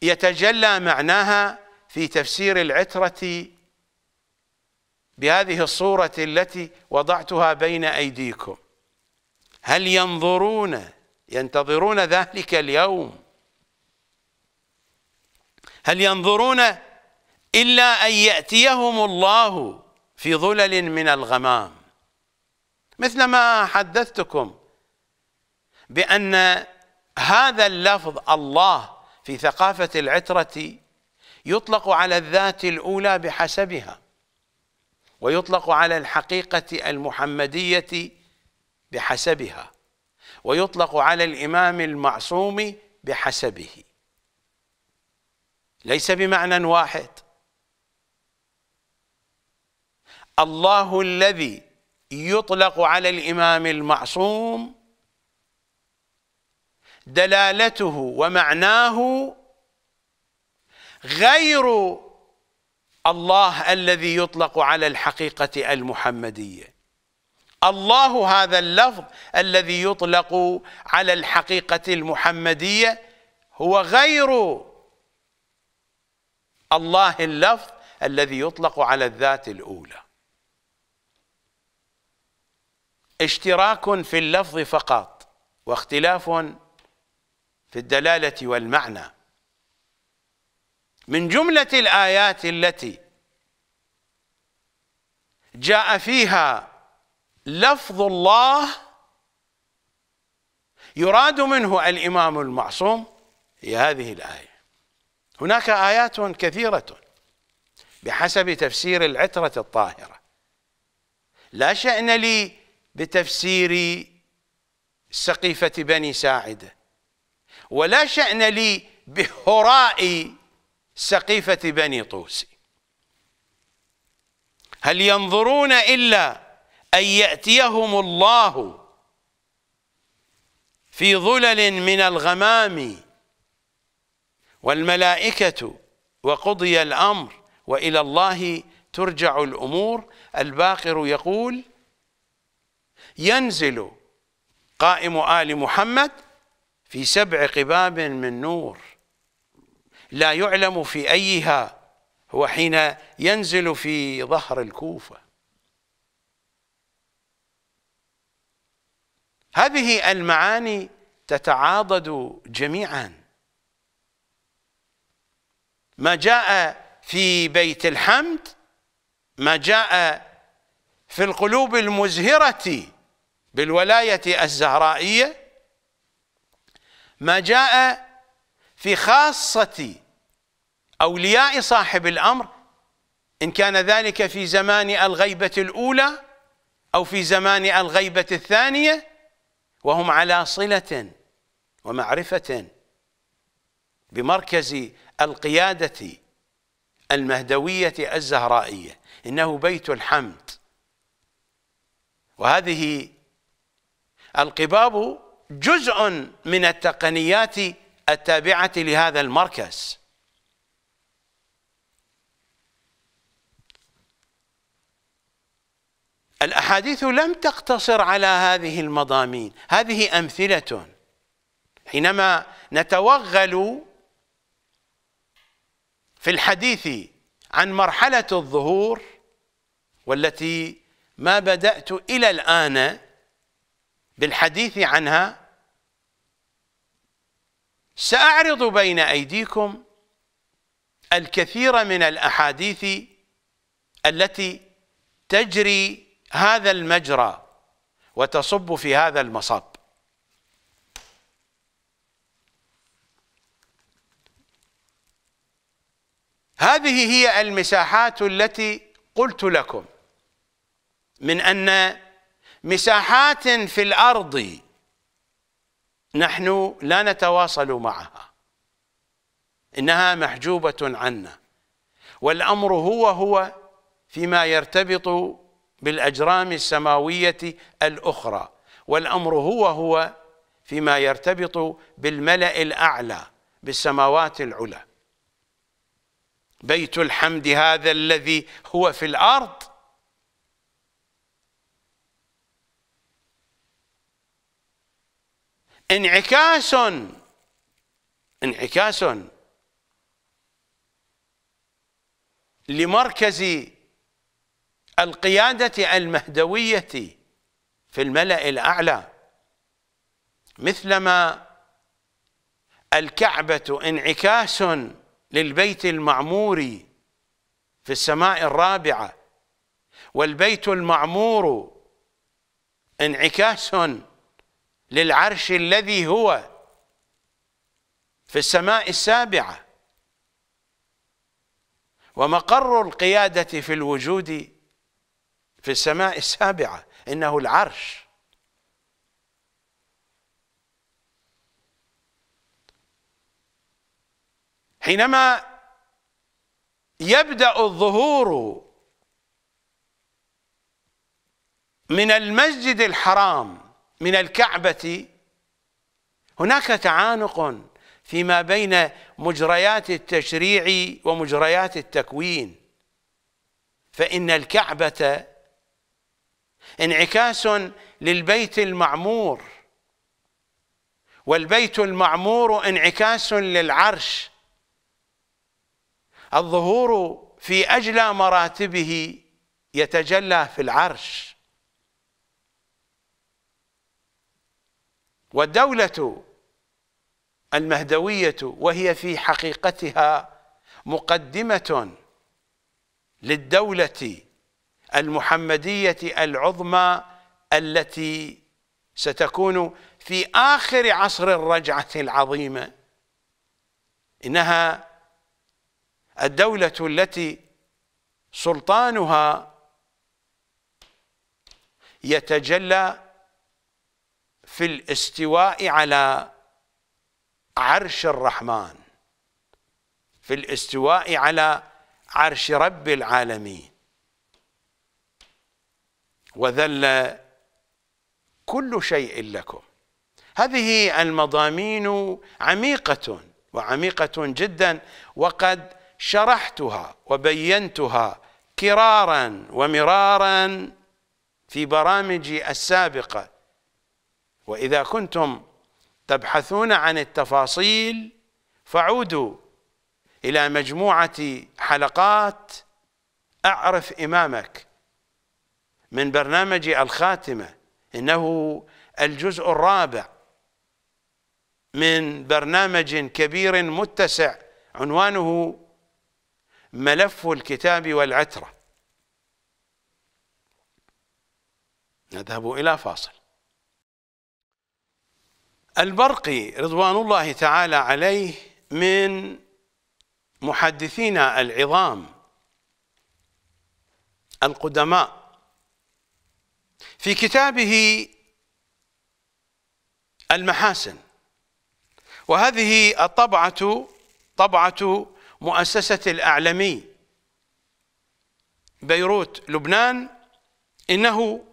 Speaker 1: يتجلى معناها في تفسير العترة بهذه الصورة التي وضعتها بين أيديكم هل ينظرون ينتظرون ذلك اليوم هل ينظرون إلا أن يأتيهم الله في ظلل من الغمام مثل ما حدثتكم بأن هذا اللفظ الله في ثقافة العترة يطلق على الذات الأولى بحسبها ويطلق على الحقيقة المحمدية بحسبها ويطلق على الإمام المعصوم بحسبه ليس بمعنى واحد الله الذي يطلق على الإمام المعصوم دلالته ومعناه غير الله الذي يطلق على الحقيقة المحمدية الله هذا اللفظ الذي يطلق على الحقيقة المحمدية هو غير الله اللفظ الذي يطلق على الذات الأولى اشتراك في اللفظ فقط واختلاف في الدلالة والمعنى من جملة الآيات التي جاء فيها لفظ الله يراد منه الإمام المعصوم هي هذه الآية هناك آيات كثيرة بحسب تفسير العترة الطاهرة لا شأن لي بتفسير سقيفة بني ساعدة ولا شأن لي بهراء سقيفة بني طوسي هل ينظرون إلا أن يأتيهم الله في ظلل من الغمام والملائكة وقضي الأمر وإلى الله ترجع الأمور الباقر يقول ينزل قائم آل محمد في سبع قباب من نور لا يعلم في أيها هو حين ينزل في ظهر الكوفة هذه المعاني تتعاضد جميعا ما جاء في بيت الحمد ما جاء في القلوب المزهرة بالولاية الزهرائية ما جاء في خاصة أولياء صاحب الأمر إن كان ذلك في زمان الغيبة الأولى أو في زمان الغيبة الثانية وهم على صلة ومعرفة بمركز القيادة المهدوية الزهرائية إنه بيت الحمد وهذه القباب جزء من التقنيات التابعة لهذا المركز الأحاديث لم تقتصر على هذه المضامين هذه أمثلة حينما نتوغل في الحديث عن مرحلة الظهور والتي ما بدأت إلى الآن بالحديث عنها سأعرض بين أيديكم الكثير من الأحاديث التي تجري هذا المجرى وتصب في هذا المصب هذه هي المساحات التي قلت لكم من أن مساحات في الأرض نحن لا نتواصل معها إنها محجوبة عنا والأمر هو هو فيما يرتبط بالاجرام السماويه الاخرى والامر هو هو فيما يرتبط بالملا الاعلى بالسماوات العلى بيت الحمد هذا الذي هو في الارض انعكاس انعكاس لمركز القيادة المهدوية في الملأ الأعلى مثلما الكعبة انعكاس للبيت المعمور في السماء الرابعة والبيت المعمور انعكاس للعرش الذي هو في السماء السابعة ومقر القيادة في الوجود في السماء السابعة إنه العرش حينما يبدأ الظهور من المسجد الحرام من الكعبة هناك تعانق فيما بين مجريات التشريع ومجريات التكوين فإن الكعبة انعكاس للبيت المعمور والبيت المعمور انعكاس للعرش الظهور في اجلى مراتبه يتجلى في العرش والدوله المهدويه وهي في حقيقتها مقدمه للدوله المحمدية العظمى التي ستكون في آخر عصر الرجعة العظيمة إنها الدولة التي سلطانها يتجلى في الاستواء على عرش الرحمن في الاستواء على عرش رب العالمين وذل كل شيء لكم هذه المضامين عميقة وعميقة جدا وقد شرحتها وبينتها كرارا ومرارا في برامجي السابقة وإذا كنتم تبحثون عن التفاصيل فعودوا إلى مجموعة حلقات أعرف إمامك من برنامج الخاتمة إنه الجزء الرابع من برنامج كبير متسع عنوانه ملف الكتاب والعترة نذهب إلى فاصل البرقي رضوان الله تعالى عليه من محدثينا العظام القدماء في كتابه المحاسن وهذه الطبعة طبعة مؤسسة الأعلمي بيروت لبنان إنه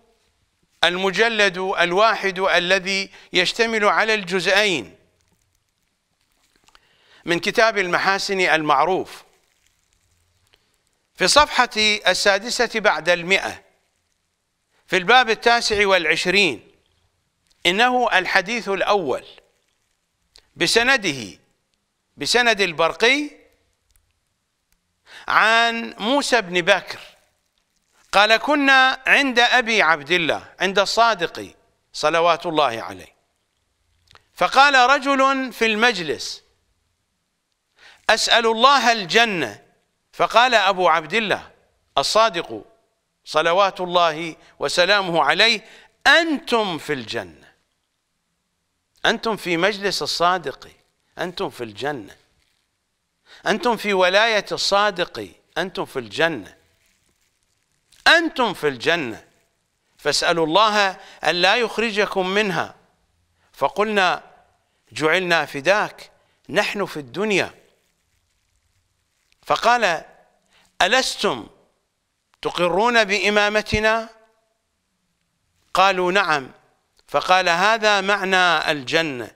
Speaker 1: المجلد الواحد الذي يشتمل على الجزئين من كتاب المحاسن المعروف في صفحة السادسة بعد المئة في الباب التاسع والعشرين إنه الحديث الأول بسنده بسند البرقي عن موسى بن بكر قال كنا عند أبي عبد الله عند الصادق صلوات الله عليه فقال رجل في المجلس أسأل الله الجنة فقال أبو عبد الله الصادق صلوات الله وسلامه عليه أنتم في الجنة أنتم في مجلس الصادق أنتم في الجنة أنتم في ولاية الصادق أنتم في الجنة أنتم في الجنة فاسألوا الله أن لا يخرجكم منها فقلنا جعلنا فداك نحن في الدنيا فقال ألستم تقرون بإمامتنا قالوا نعم فقال هذا معنى الجنة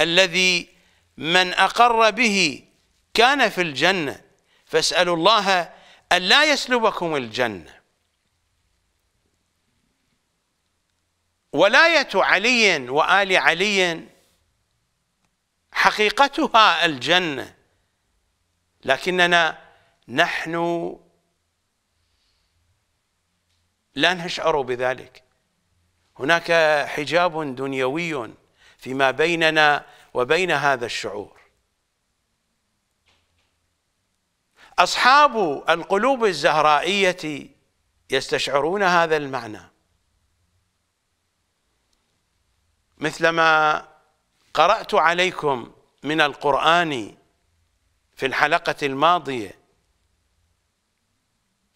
Speaker 1: الذي من أقر به كان في الجنة فاسألوا الله أن لا يسلبكم الجنة ولاية علي وآل علي حقيقتها الجنة لكننا نحن لا نشعر بذلك هناك حجاب دنيوي فيما بيننا وبين هذا الشعور أصحاب القلوب الزهرائية يستشعرون هذا المعنى مثلما قرأت عليكم من القرآن في الحلقة الماضية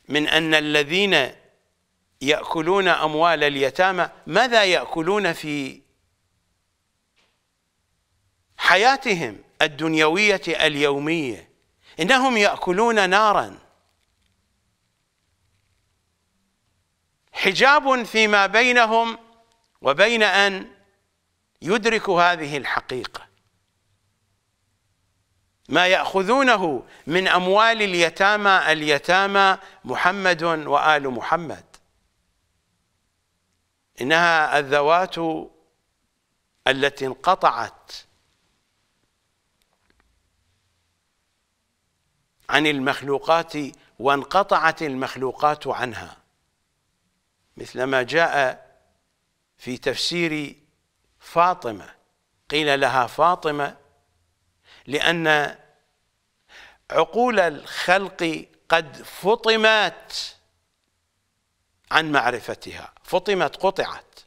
Speaker 1: من أن الذين يأكلون أموال اليتامى ماذا يأكلون في حياتهم الدنيوية اليومية إنهم يأكلون نارا حجاب فيما بينهم وبين أن يدركوا هذه الحقيقة ما يأخذونه من أموال اليتامى اليتامى محمد وآل محمد إنها الذوات التي انقطعت عن المخلوقات وانقطعت المخلوقات عنها مثلما جاء في تفسير فاطمة قيل لها فاطمة لأن عقول الخلق قد فطمت عن معرفتها فطمت قطعت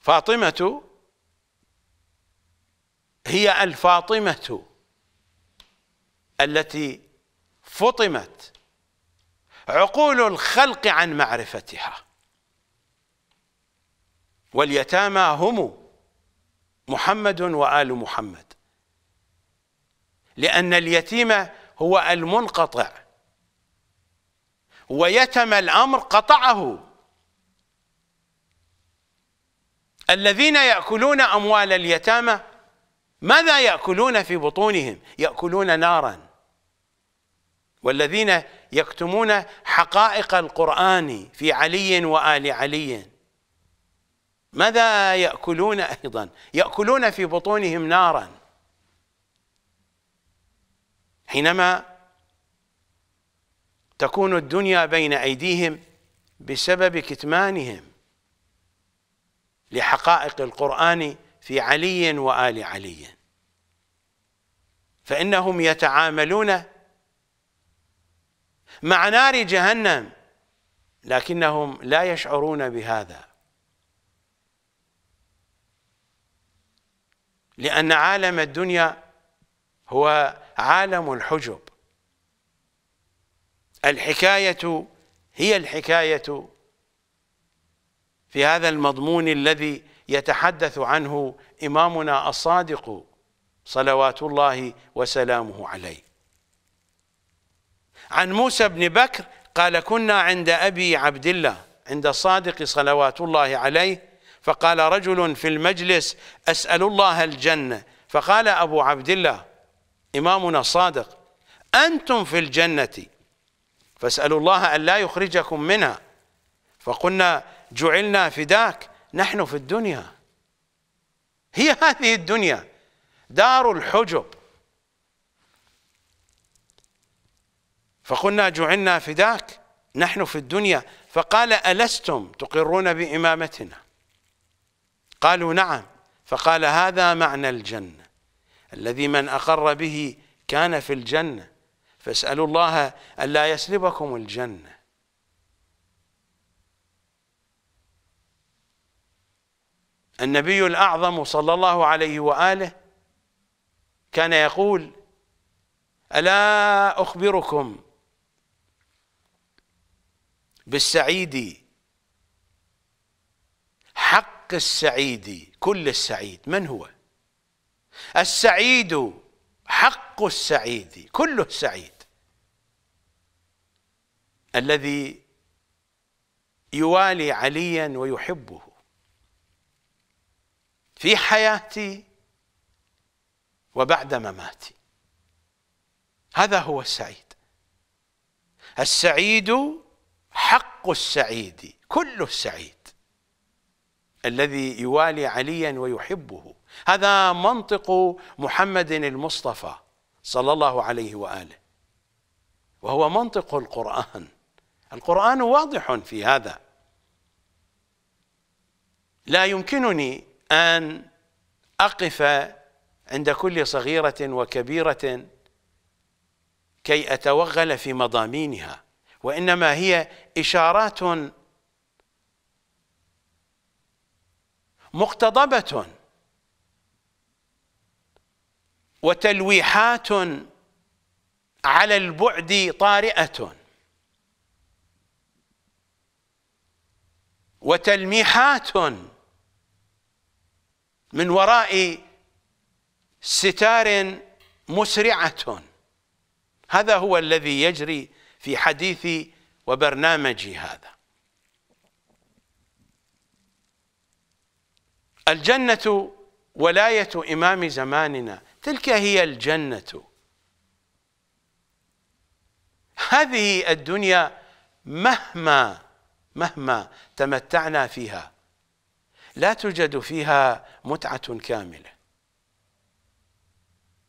Speaker 1: فاطمة هي الفاطمة التي فطمت عقول الخلق عن معرفتها واليتامى هم محمد وآل محمد لأن اليتيم هو المنقطع ويتم الأمر قطعه الذين يأكلون أموال اليتامى ماذا يأكلون في بطونهم يأكلون نارا والذين يكتمون حقائق القرآن في علي وآل علي ماذا يأكلون أيضا يأكلون في بطونهم نارا حينما تكون الدنيا بين أيديهم بسبب كتمانهم لحقائق القرآن في علي وآل علي فإنهم يتعاملون مع نار جهنم لكنهم لا يشعرون بهذا لأن عالم الدنيا هو عالم الحجب الحكاية هي الحكاية في هذا المضمون الذي يتحدث عنه إمامنا الصادق صلوات الله وسلامه عليه عن موسى بن بكر قال كنا عند أبي عبد الله عند الصادق صلوات الله عليه فقال رجل في المجلس أسأل الله الجنة فقال أبو عبد الله إمامنا الصادق أنتم في الجنة فاسألوا الله أن لا يخرجكم منها فقلنا جعلنا فداك نحن في الدنيا هي هذه الدنيا دار الحجب فقلنا جعلنا فداك نحن في الدنيا فقال ألستم تقرون بإمامتنا قالوا نعم فقال هذا معنى الجنة الذي من أقر به كان في الجنة فاسألوا الله ألا يسلبكم الجنة النبي الأعظم صلى الله عليه وآله كان يقول ألا أخبركم بالسعيد حق السعيد كل السعيد من هو السعيد حق السعيد كله سعيد الذي يوالي عليا ويحبه في حياتي وبعد مماتي هذا هو السعيد السعيد حق السعيد كل السعيد الذي يوالي عليا ويحبه هذا منطق محمد المصطفى صلى الله عليه واله وهو منطق القران القرآن واضح في هذا لا يمكنني أن أقف عند كل صغيرة وكبيرة كي أتوغل في مضامينها وإنما هي إشارات مقتضبة وتلويحات على البعد طارئة وتلميحات من وراء ستار مسرعة هذا هو الذي يجري في حديثي وبرنامجي هذا الجنة ولاية إمام زماننا تلك هي الجنة هذه الدنيا مهما مهما تمتعنا فيها لا توجد فيها متعة كاملة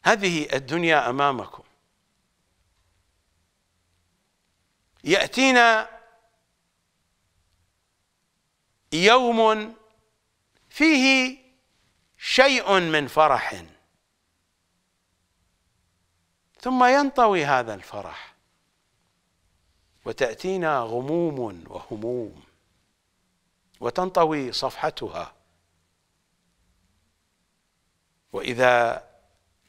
Speaker 1: هذه الدنيا أمامكم يأتينا يوم فيه شيء من فرح ثم ينطوي هذا الفرح وتأتينا غموم وهموم وتنطوي صفحتها وإذا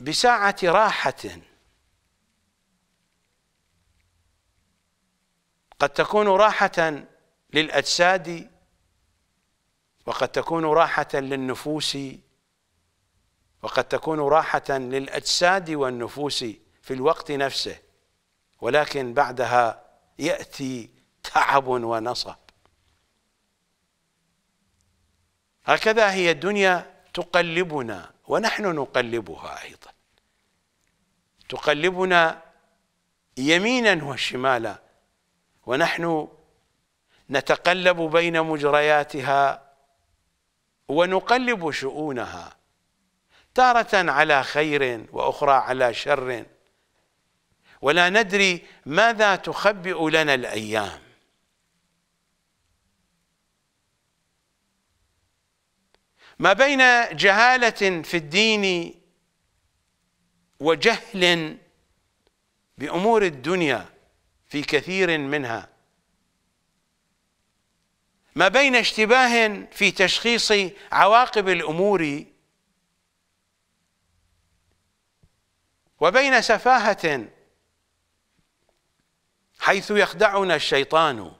Speaker 1: بساعة راحة قد تكون راحة للأجساد وقد تكون راحة للنفوس وقد تكون راحة للأجساد والنفوس في الوقت نفسه ولكن بعدها يأتي تعب ونصب هكذا هي الدنيا تقلبنا ونحن نقلبها أيضا تقلبنا يمينا وشمالا ونحن نتقلب بين مجرياتها ونقلب شؤونها تارة على خير وأخرى على شر ولا ندري ماذا تخبئ لنا الأيام ما بين جهالة في الدين وجهل بأمور الدنيا في كثير منها ما بين اشتباه في تشخيص عواقب الأمور وبين سفاهة حيث يخدعنا الشيطان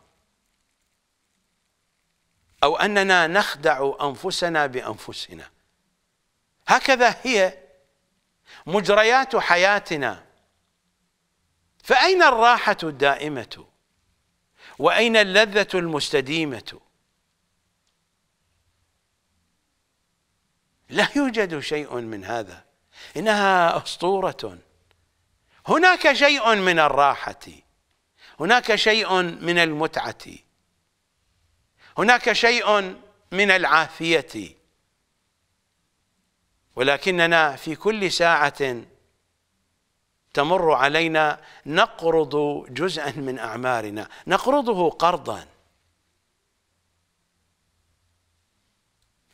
Speaker 1: أو أننا نخدع أنفسنا بأنفسنا هكذا هي مجريات حياتنا فأين الراحة الدائمة وأين اللذة المستديمة لا يوجد شيء من هذا إنها أسطورة هناك شيء من الراحة هناك شيء من المتعة هناك شيء من العافية ولكننا في كل ساعة تمر علينا نقرض جزءا من أعمارنا نقرضه قرضا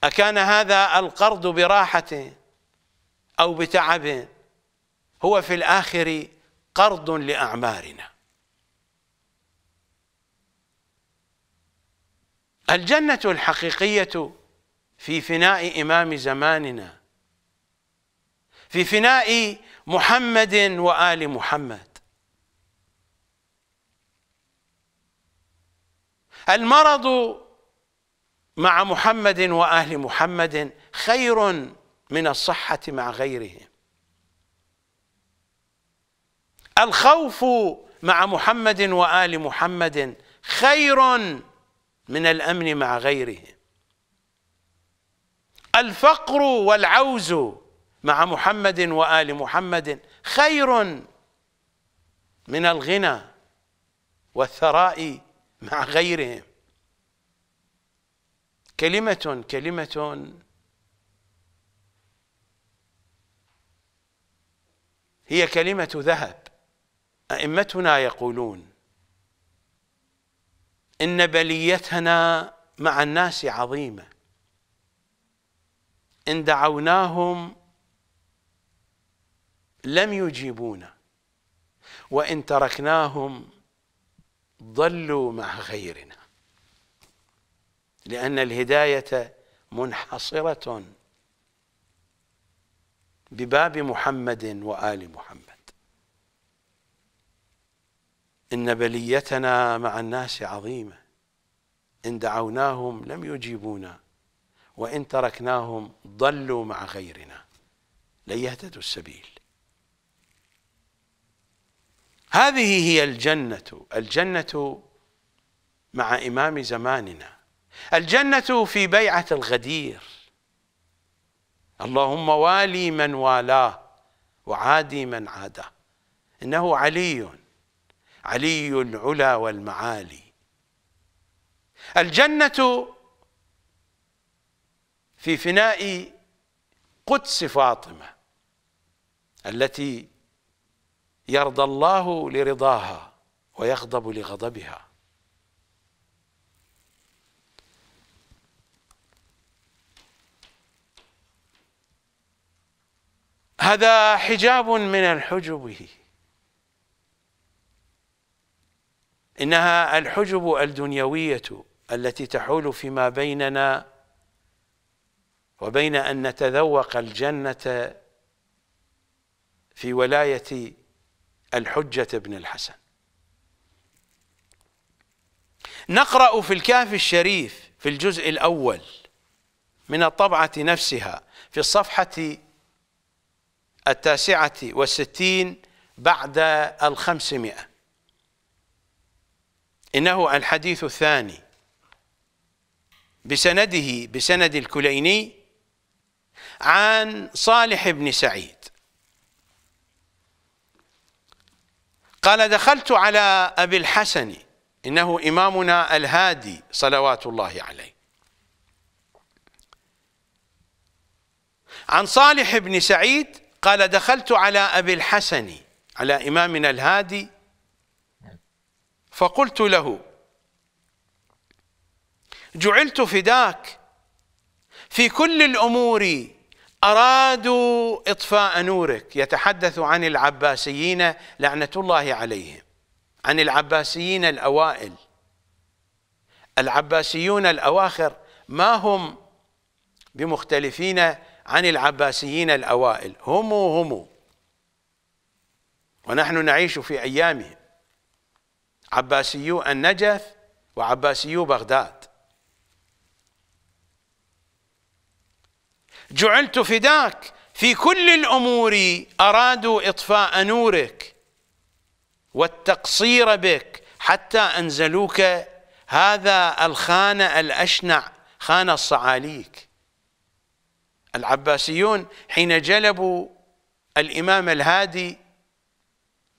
Speaker 1: أكان هذا القرض براحة أو بتعب هو في الآخر قرض لأعمارنا الجنة الحقيقية في فناء إمام زماننا في فناء محمد وآل محمد المرض مع محمد وآل محمد خير من الصحة مع غيرهم الخوف مع محمد وآل محمد خير من الأمن مع غيره الفقر والعوز مع محمد وآل محمد خير من الغنى والثراء مع غيرهم كلمة كلمة هي كلمة ذهب أئمتنا يقولون إن بليتنا مع الناس عظيمة إن دعوناهم لم يجيبونا وإن تركناهم ضلوا مع غيرنا لأن الهداية منحصرة بباب محمد وآل محمد إن بليتنا مع الناس عظيمة إن دعوناهم لم يجيبونا وإن تركناهم ضلوا مع غيرنا لن يهتدوا السبيل هذه هي الجنة الجنة مع إمام زماننا الجنة في بيعة الغدير اللهم والي من والاه وعادي من عاداه إنه علي علي العلا والمعالي الجنة في فناء قدس فاطمة التي يرضى الله لرضاها ويغضب لغضبها هذا حجاب من الحجب إنها الحجب الدنيوية التي تحول فيما بيننا وبين أن نتذوق الجنة في ولاية الحجة بن الحسن نقرأ في الكهف الشريف في الجزء الأول من الطبعة نفسها في الصفحة التاسعة والستين بعد الخمسمائة إنه الحديث الثاني بسنده بسند الكليني عن صالح بن سعيد قال دخلت على أبي الحسن إنه إمامنا الهادي صلوات الله عليه عن صالح بن سعيد قال دخلت على أبي الحسن على إمامنا الهادي فقلت له جعلت فداك في كل الامور ارادوا اطفاء نورك يتحدث عن العباسيين لعنه الله عليهم عن العباسيين الاوائل العباسيون الاواخر ما هم بمختلفين عن العباسيين الاوائل هم هم ونحن نعيش في ايامهم عباسيو النجف وعباسيو بغداد جعلت فداك في كل الأمور أرادوا إطفاء نورك والتقصير بك حتى أنزلوك هذا الخان الأشنع خان الصعاليك العباسيون حين جلبوا الإمام الهادي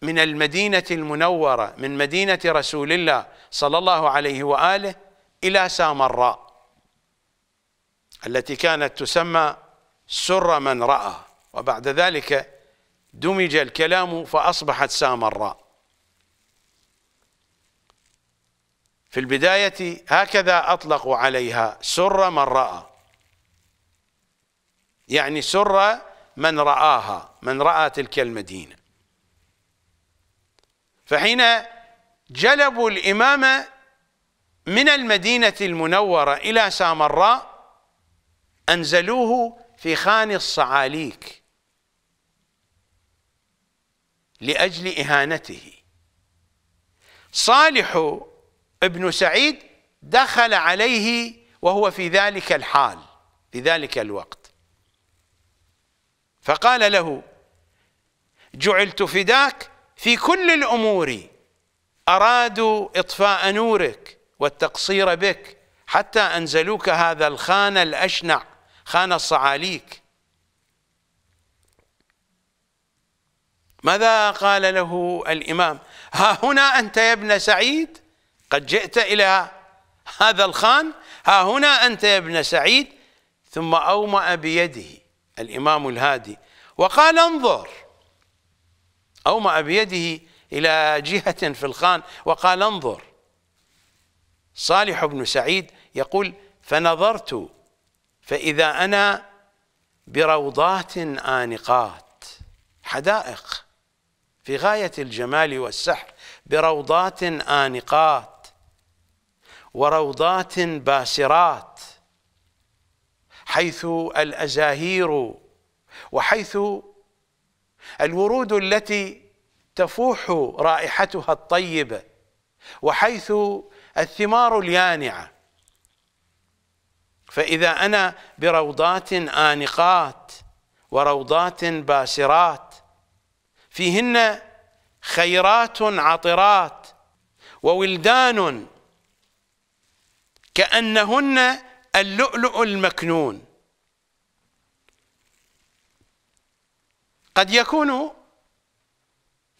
Speaker 1: من المدينة المنورة من مدينة رسول الله صلى الله عليه وآله إلى سامراء التي كانت تسمى سر من رأى وبعد ذلك دمج الكلام فأصبحت سامراء في البداية هكذا أطلقوا عليها سر من رأى يعني سر من رآها من رأى تلك المدينة فحين جلبوا الإمام من المدينة المنورة إلى سامراء أنزلوه في خان الصعاليك لأجل إهانته صالح ابن سعيد دخل عليه وهو في ذلك الحال في ذلك الوقت فقال له جعلت فداك في كل الامور ارادوا اطفاء نورك والتقصير بك حتى انزلوك هذا الخان الاشنع خان الصعاليك ماذا قال له الامام ها هنا انت يا ابن سعيد قد جئت الى هذا الخان ها هنا انت يا ابن سعيد ثم اومأ بيده الامام الهادي وقال انظر أومأ بيده إلى جهة في الخان وقال انظر صالح بن سعيد يقول فنظرت فإذا أنا بروضات آنقات حدائق في غاية الجمال والسحر بروضات آنقات وروضات باسرات حيث الأزاهير وحيث الورود التي تفوح رائحتها الطيبه وحيث الثمار اليانعه فاذا انا بروضات انقات وروضات باسرات فيهن خيرات عطرات وولدان كانهن اللؤلؤ المكنون قد يكون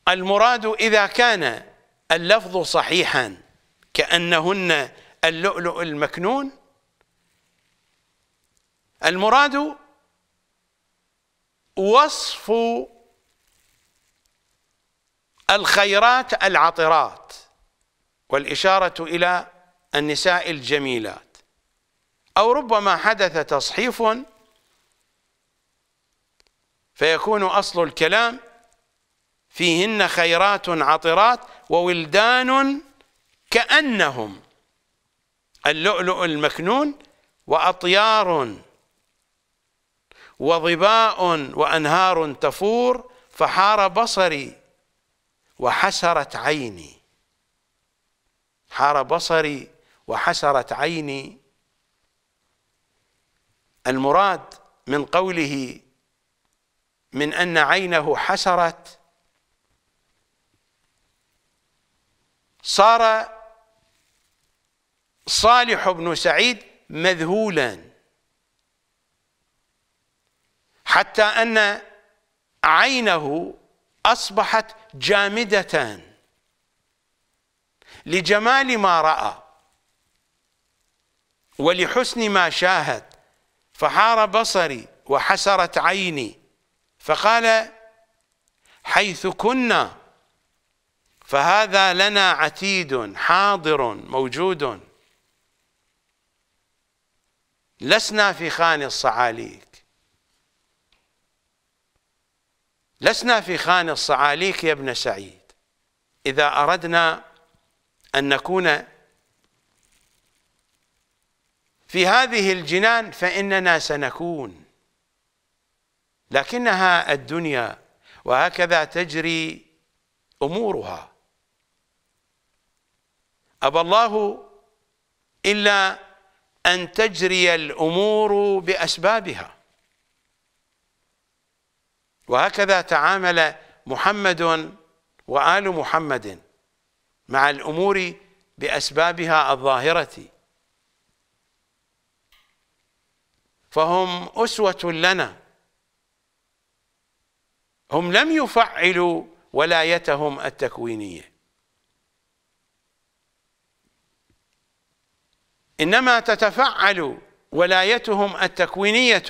Speaker 1: المراد إذا كان اللفظ صحيحا كأنهن اللؤلؤ المكنون المراد وصف الخيرات العطرات والإشارة إلى النساء الجميلات أو ربما حدث تصحيف فيكون أصل الكلام فيهن خيرات عطرات وولدان كأنهم اللؤلؤ المكنون وأطيار وظباء وأنهار تفور فحار بصري وحسرت عيني حار بصري وحسرت عيني المراد من قوله من أن عينه حسرت صار صالح بن سعيد مذهولا حتى أن عينه أصبحت جامدة لجمال ما رأى ولحسن ما شاهد فحار بصري وحسرت عيني فقال حيث كنا فهذا لنا عتيد حاضر موجود لسنا في خان الصعاليك لسنا في خان الصعاليك يا ابن سعيد إذا أردنا أن نكون في هذه الجنان فإننا سنكون لكنها الدنيا وهكذا تجري امورها ابى الله الا ان تجري الامور باسبابها وهكذا تعامل محمد وال محمد مع الامور باسبابها الظاهره فهم اسوه لنا هم لم يفعلوا ولايتهم التكوينيه انما تتفعل ولايتهم التكوينيه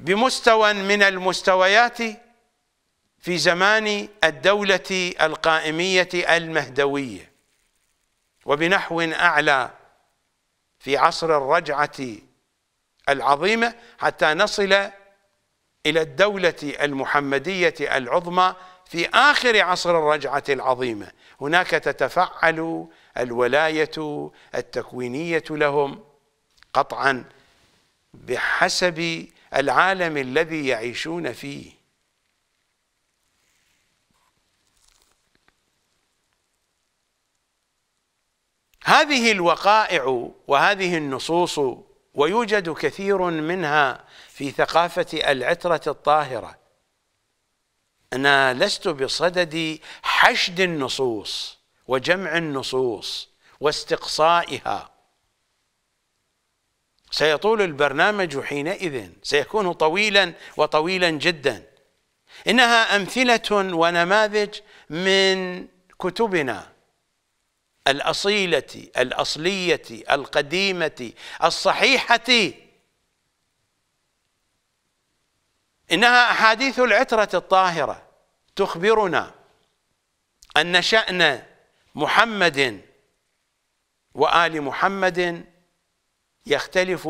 Speaker 1: بمستوى من المستويات في زمان الدوله القائميه المهدويه وبنحو اعلى في عصر الرجعه العظيمه حتى نصل إلى الدولة المحمدية العظمى في آخر عصر الرجعة العظيمة هناك تتفعل الولاية التكوينية لهم قطعا بحسب العالم الذي يعيشون فيه هذه الوقائع وهذه النصوص ويوجد كثير منها في ثقافة العترة الطاهرة أنا لست بصدد حشد النصوص وجمع النصوص واستقصائها سيطول البرنامج حينئذ سيكون طويلا وطويلا جدا إنها أمثلة ونماذج من كتبنا الأصيلة الأصلية القديمة الصحيحة إنها أحاديث العترة الطاهرة تخبرنا أن شأن محمد وآل محمد يختلف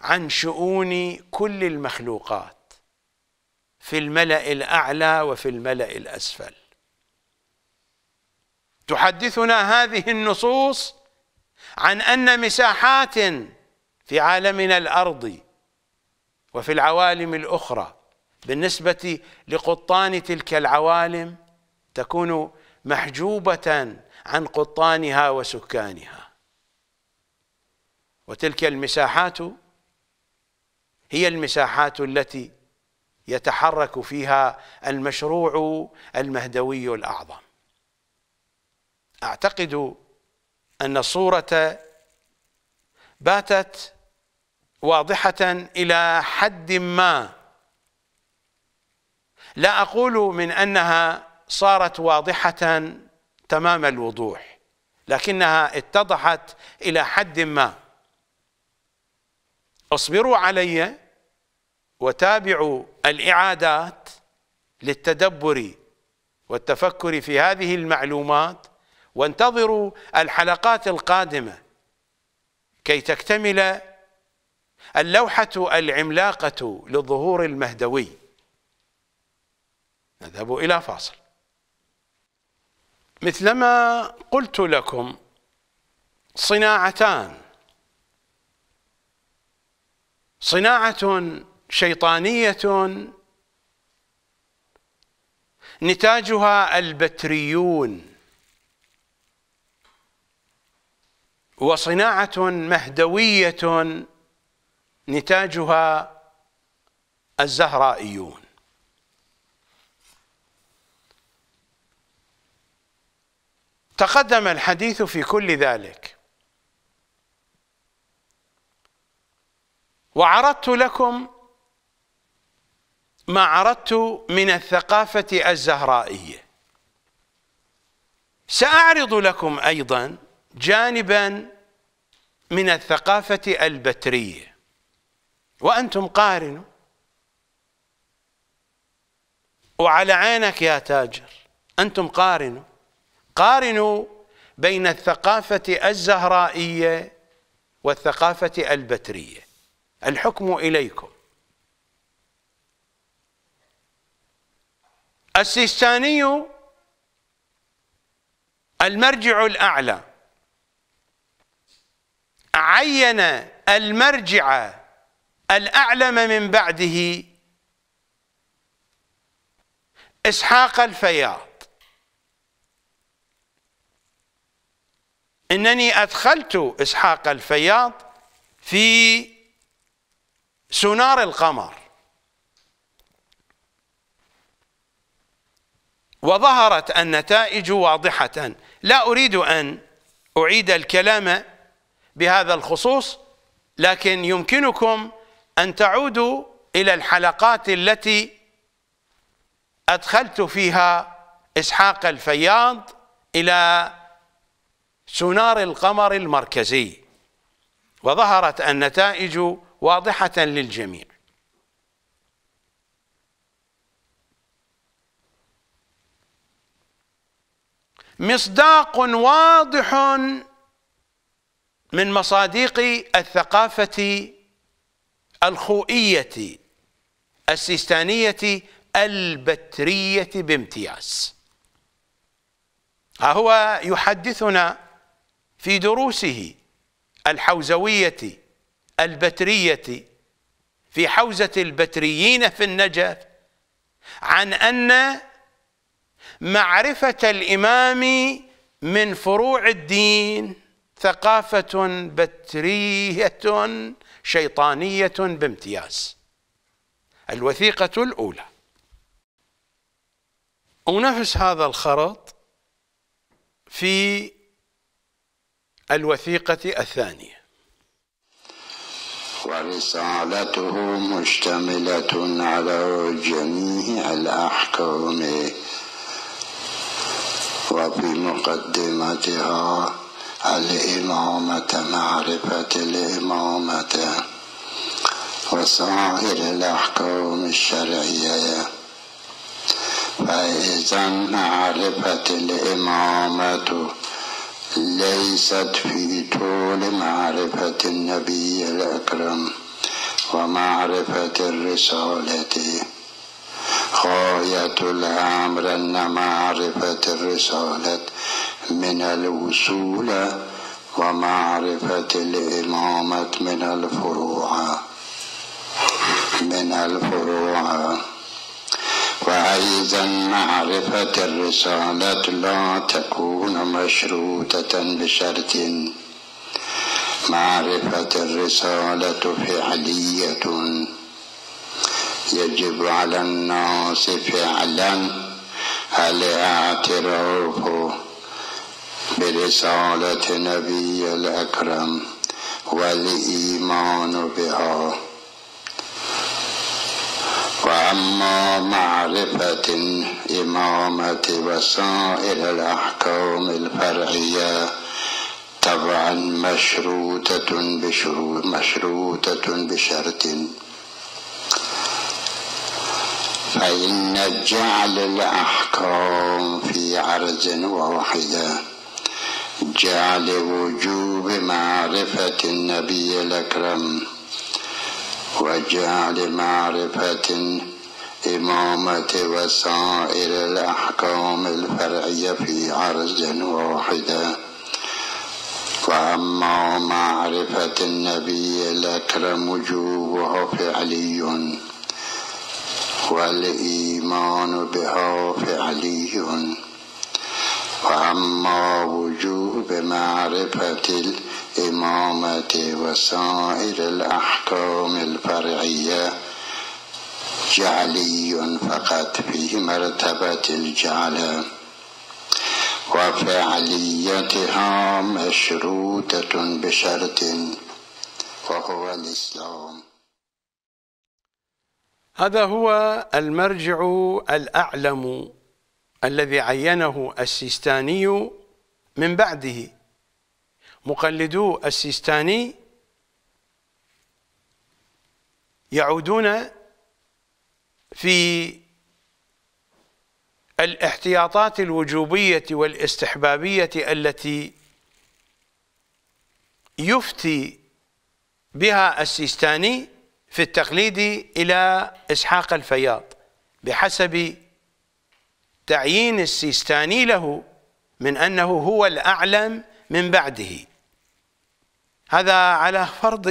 Speaker 1: عن شؤون كل المخلوقات في الملأ الأعلى وفي الملأ الأسفل تحدثنا هذه النصوص عن أن مساحات في عالمنا الأرضي وفي العوالم الأخرى بالنسبة لقطان تلك العوالم تكون محجوبة عن قطانها وسكانها وتلك المساحات هي المساحات التي يتحرك فيها المشروع المهدوي الأعظم أعتقد أن الصورة باتت واضحة إلى حد ما لا أقول من أنها صارت واضحة تمام الوضوح لكنها اتضحت إلى حد ما اصبروا علي وتابعوا الإعادات للتدبر والتفكر في هذه المعلومات وانتظروا الحلقات القادمة كي تكتمل اللوحة العملاقة للظهور المهدوي نذهب إلى فاصل مثلما قلت لكم صناعتان صناعة شيطانية نتاجها البتريون وصناعة مهدوية نتاجها الزهرائيون تقدم الحديث في كل ذلك وعرضت لكم ما عرضت من الثقافة الزهرائية سأعرض لكم أيضا جانبا من الثقافة البترية وأنتم قارنوا وعلى عينك يا تاجر أنتم قارنوا قارنوا بين الثقافة الزهرائية والثقافة البترية الحكم إليكم السيستاني المرجع الأعلى عين المرجع الأعلم من بعده إسحاق الفياض إنني أدخلت إسحاق الفياض في سنار القمر وظهرت النتائج واضحة لا أريد أن أعيد الكلام بهذا الخصوص لكن يمكنكم أن تعودوا إلى الحلقات التي أدخلت فيها إسحاق الفياض إلى سونار القمر المركزي وظهرت النتائج واضحة للجميع مصداق واضح من مصادق الثقافة الخوئية السيستانية البترية بامتياز ها هو يحدثنا في دروسه الحوزوية البترية في حوزة البتريين في النجف عن أن معرفة الإمام من فروع الدين ثقافة بترية شيطانية بامتياز الوثيقة الأولى أنافس هذا الخرط في الوثيقة الثانية
Speaker 2: ورسالته مشتملة على جميع الأحكام وفي مقدمتها الإمامة معرفة الإمامة وسائر الأحكام الشرعية فإذا معرفة الإمامة ليست في طول معرفة النبي الأكرم ومعرفة الرسالة غاية الأمر أن معرفة الرسالة من الوصول ومعرفة الإمامة من الفروع من الفروع وأيضا معرفة الرسالة لا تكون مشروطة بشرط معرفة الرسالة فعلية يجب على الناس فعلا الاعتراف برسالة نبي الأكرم والإيمان بها وأما معرفة الإمامة وسائر الأحكام الفرعية طبعا مشروطة بشروط مشروطة بشرط فإن جعل الأحكام في عرض واحدة جعل وجوب معرفة النبي الأكرم وجعل معرفة إمامة وسائر الأحكام الفرعية في عرض واحدة وأما معرفة النبي الأكرم وجوبها فعلي والإيمان بها فعلي وأما وجوب معرفة الإمامة وسائر الأحكام الفرعية جعلي فقط في مرتبة الجعل وفعليتها مشروطة بشرط وهو الإسلام
Speaker 1: هذا هو المرجع الأعلم الذي عينه السيستاني من بعده مقلدو السيستاني يعودون في الاحتياطات الوجوبية والاستحبابية التي يفتي بها السيستاني في التقليد إلى إسحاق الفياض بحسب تعيين السيستاني له من أنه هو الأعلم من بعده هذا على فرض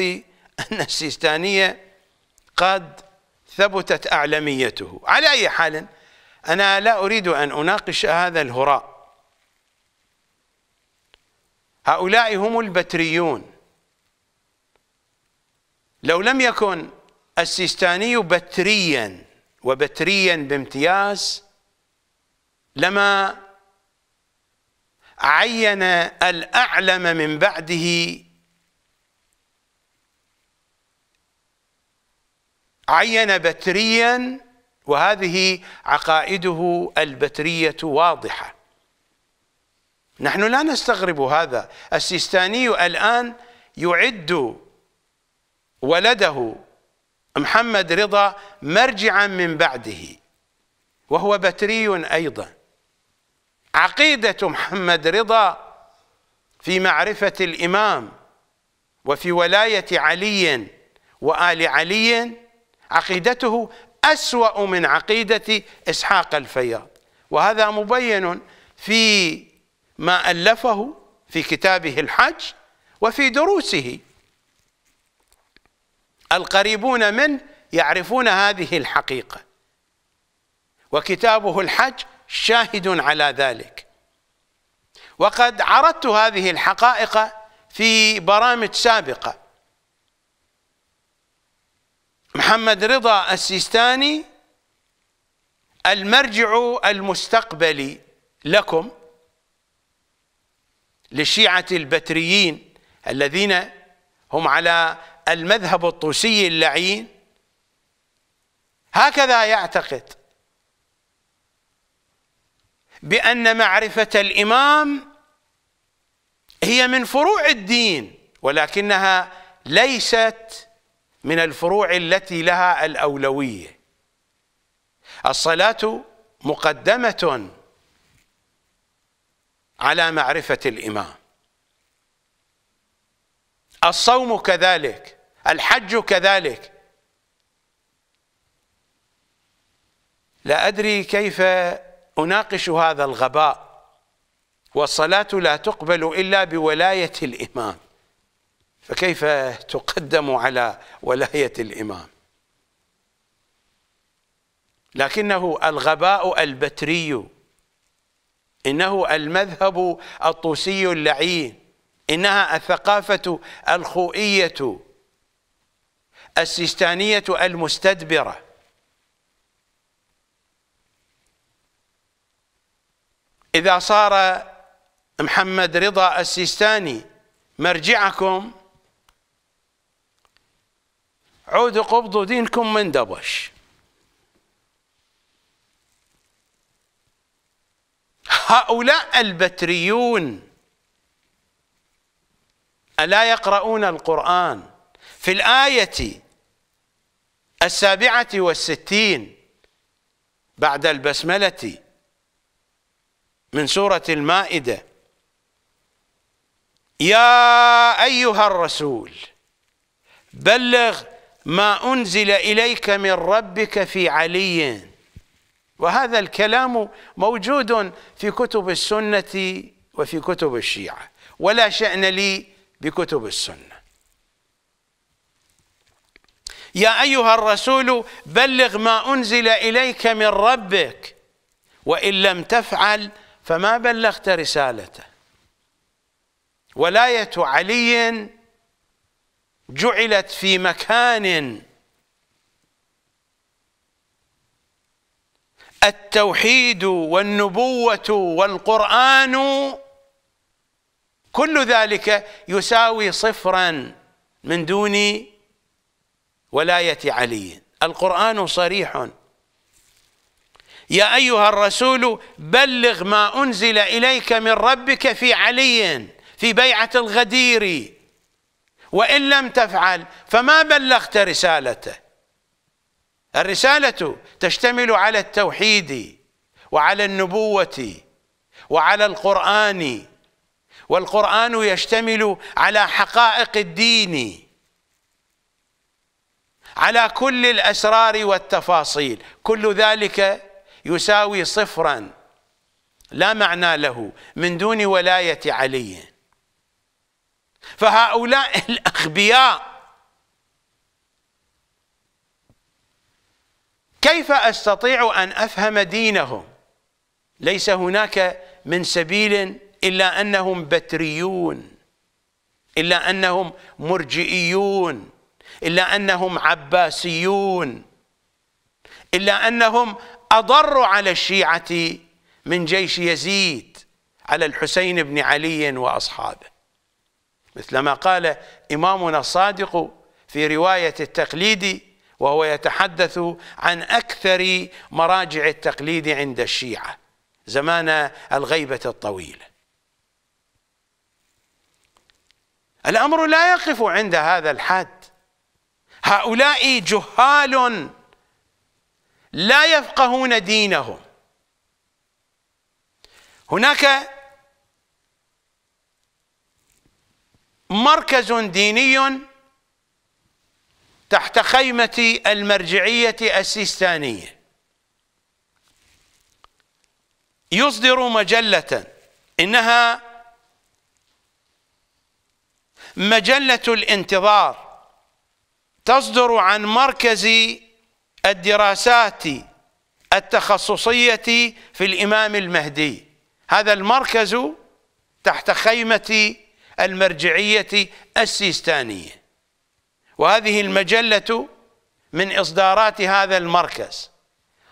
Speaker 1: أن السيستانية قد ثبتت أعلميته على أي حال أنا لا أريد أن أناقش هذا الهراء هؤلاء هم البتريون لو لم يكن السيستاني بتريا وبتريا بامتياز لما عين الأعلم من بعده عين بتريا وهذه عقائده البترية واضحة نحن لا نستغرب هذا السيستاني الآن يعد ولده محمد رضا مرجعا من بعده وهو بتري أيضا عقيدة محمد رضا في معرفة الإمام وفي ولاية علي وآل علي عقيدته أسوأ من عقيدة إسحاق الفياض وهذا مبين في ما ألفه في كتابه الحج وفي دروسه القريبون منه يعرفون هذه الحقيقة وكتابه الحج شاهد على ذلك وقد عرضت هذه الحقائق في برامج سابقة محمد رضا السيستاني المرجع المستقبلي لكم للشيعة البتريين الذين هم على المذهب الطوسي اللعين هكذا يعتقد بأن معرفة الإمام هي من فروع الدين ولكنها ليست من الفروع التي لها الأولوية الصلاة مقدمة على معرفة الإمام الصوم كذلك الحج كذلك لا أدري كيف أناقش هذا الغباء والصلاة لا تقبل إلا بولاية الإمام فكيف تقدم على ولاية الإمام لكنه الغباء البتري إنه المذهب الطوسي اللعين إنها الثقافة الخوئية السيستانية المستدبرة إذا صار محمد رضا السيستاني مرجعكم عودوا قبضوا دينكم من دبش هؤلاء البتريون ألا يقرؤون القرآن في الآية السابعة والستين بعد البسملة من سورة المائدة يا أيها الرسول بلغ ما أنزل إليك من ربك في علي وهذا الكلام موجود في كتب السنة وفي كتب الشيعة ولا شأن لي بكتب السنة يا أيها الرسول بلغ ما أنزل إليك من ربك وإن لم تفعل فما بلغت رسالته ولاية علي جعلت في مكان التوحيد والنبوة والقرآن كل ذلك يساوي صفرا من دون ولاية علي القرآن صريح يا أيها الرسول بلغ ما أنزل إليك من ربك في علي في بيعة الغدير وإن لم تفعل فما بلغت رسالته الرسالة تشتمل على التوحيد وعلى النبوة وعلى القرآن والقرآن يشتمل على حقائق الدين على كل الأسرار والتفاصيل كل ذلك يساوي صفرا لا معنى له من دون ولاية علي فهؤلاء الأخبياء كيف أستطيع أن أفهم دينهم ليس هناك من سبيل إلا أنهم بتريون إلا أنهم مرجئيون إلا أنهم عباسيون إلا أنهم أضر على الشيعة من جيش يزيد على الحسين بن علي وأصحابه مثلما قال إمامنا الصادق في رواية التقليد وهو يتحدث عن أكثر مراجع التقليد عند الشيعة زمان الغيبة الطويلة الأمر لا يقف عند هذا الحد هؤلاء جهال لا يفقهون دينهم هناك مركز ديني تحت خيمة المرجعية السيستانية يصدر مجلة إنها مجلة الانتظار تصدر عن مركز الدراسات التخصصية في الإمام المهدي هذا المركز تحت خيمة المرجعية السيستانية وهذه المجلة من إصدارات هذا المركز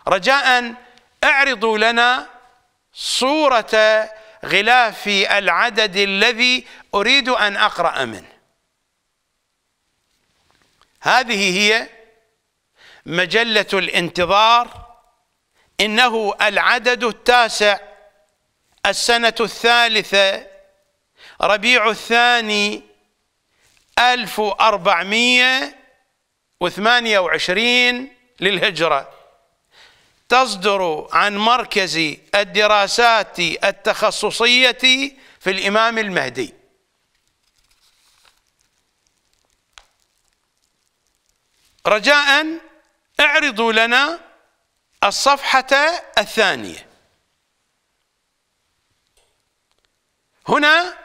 Speaker 1: رجاء اعرضوا لنا صورة غلاف العدد الذي أريد أن أقرأ منه هذه هي مجلة الانتظار إنه العدد التاسع السنة الثالثة ربيع الثاني ألف وأربعمية وثمانية وعشرين للهجرة تصدر عن مركز الدراسات التخصصية في الإمام المهدي رجاء اعرضوا لنا الصفحة الثانية هنا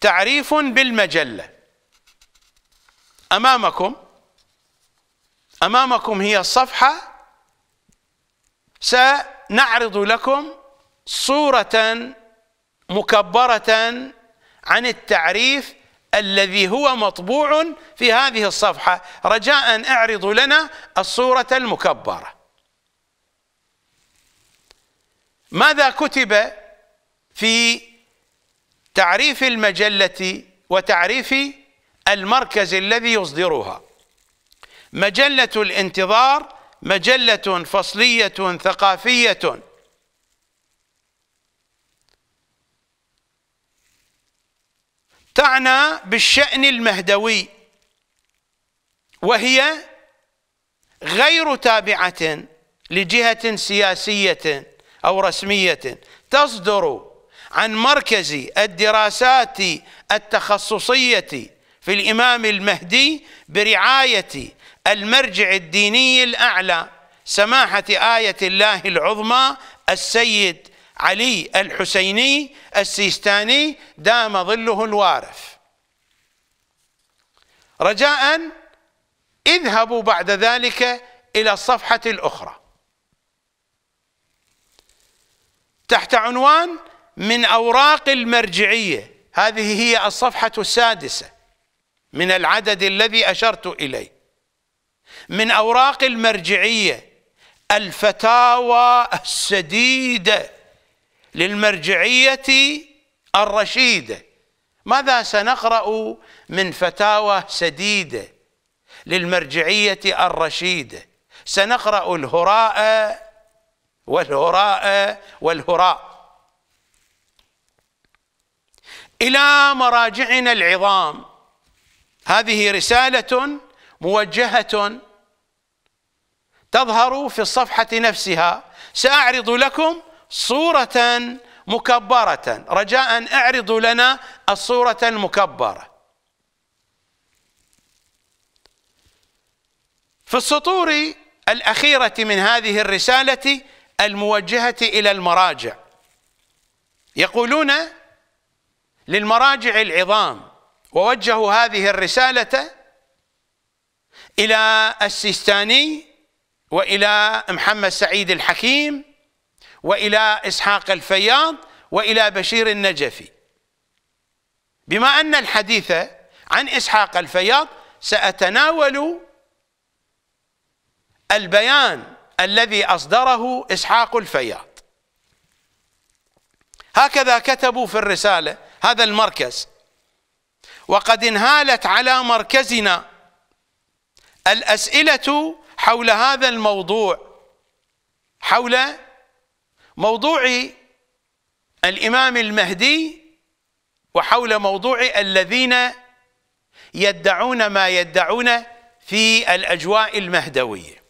Speaker 1: تعريف بالمجلة أمامكم أمامكم هي الصفحة سنعرض لكم صورة مكبرة عن التعريف الذي هو مطبوع في هذه الصفحة رجاء اعرض لنا الصورة المكبرة ماذا كتب في تعريف المجلة وتعريف المركز الذي يصدرها مجلة الانتظار مجلة فصلية ثقافية تعنى بالشأن المهدوي وهي غير تابعة لجهة سياسية أو رسمية تصدر عن مركز الدراسات التخصصية في الإمام المهدي برعاية المرجع الديني الأعلى سماحة آية الله العظمى السيد علي الحسيني السيستاني دام ظله الوارف رجاء اذهبوا بعد ذلك الى الصفحه الاخرى تحت عنوان من اوراق المرجعيه هذه هي الصفحه السادسه من العدد الذي اشرت اليه من اوراق المرجعيه الفتاوى السديده للمرجعية الرشيدة ماذا سنقرأ من فتاوى سديدة للمرجعية الرشيدة سنقرأ الهراء والهراء والهراء إلى مراجعنا العظام هذه رسالة موجهة تظهر في الصفحة نفسها سأعرض لكم صورة مكبرة رجاء اعرضوا لنا الصورة المكبرة في السطور الأخيرة من هذه الرسالة الموجهة إلى المراجع يقولون للمراجع العظام ووجهوا هذه الرسالة إلى السيستاني وإلى محمد سعيد الحكيم وإلى إسحاق الفياض وإلى بشير النجفي بما أن الحديث عن إسحاق الفياض سأتناول البيان الذي أصدره إسحاق الفياض هكذا كتبوا في الرسالة هذا المركز وقد انهالت على مركزنا الأسئلة حول هذا الموضوع حول موضوع الامام المهدي وحول موضوع الذين يدعون ما يدعون في الاجواء المهدويه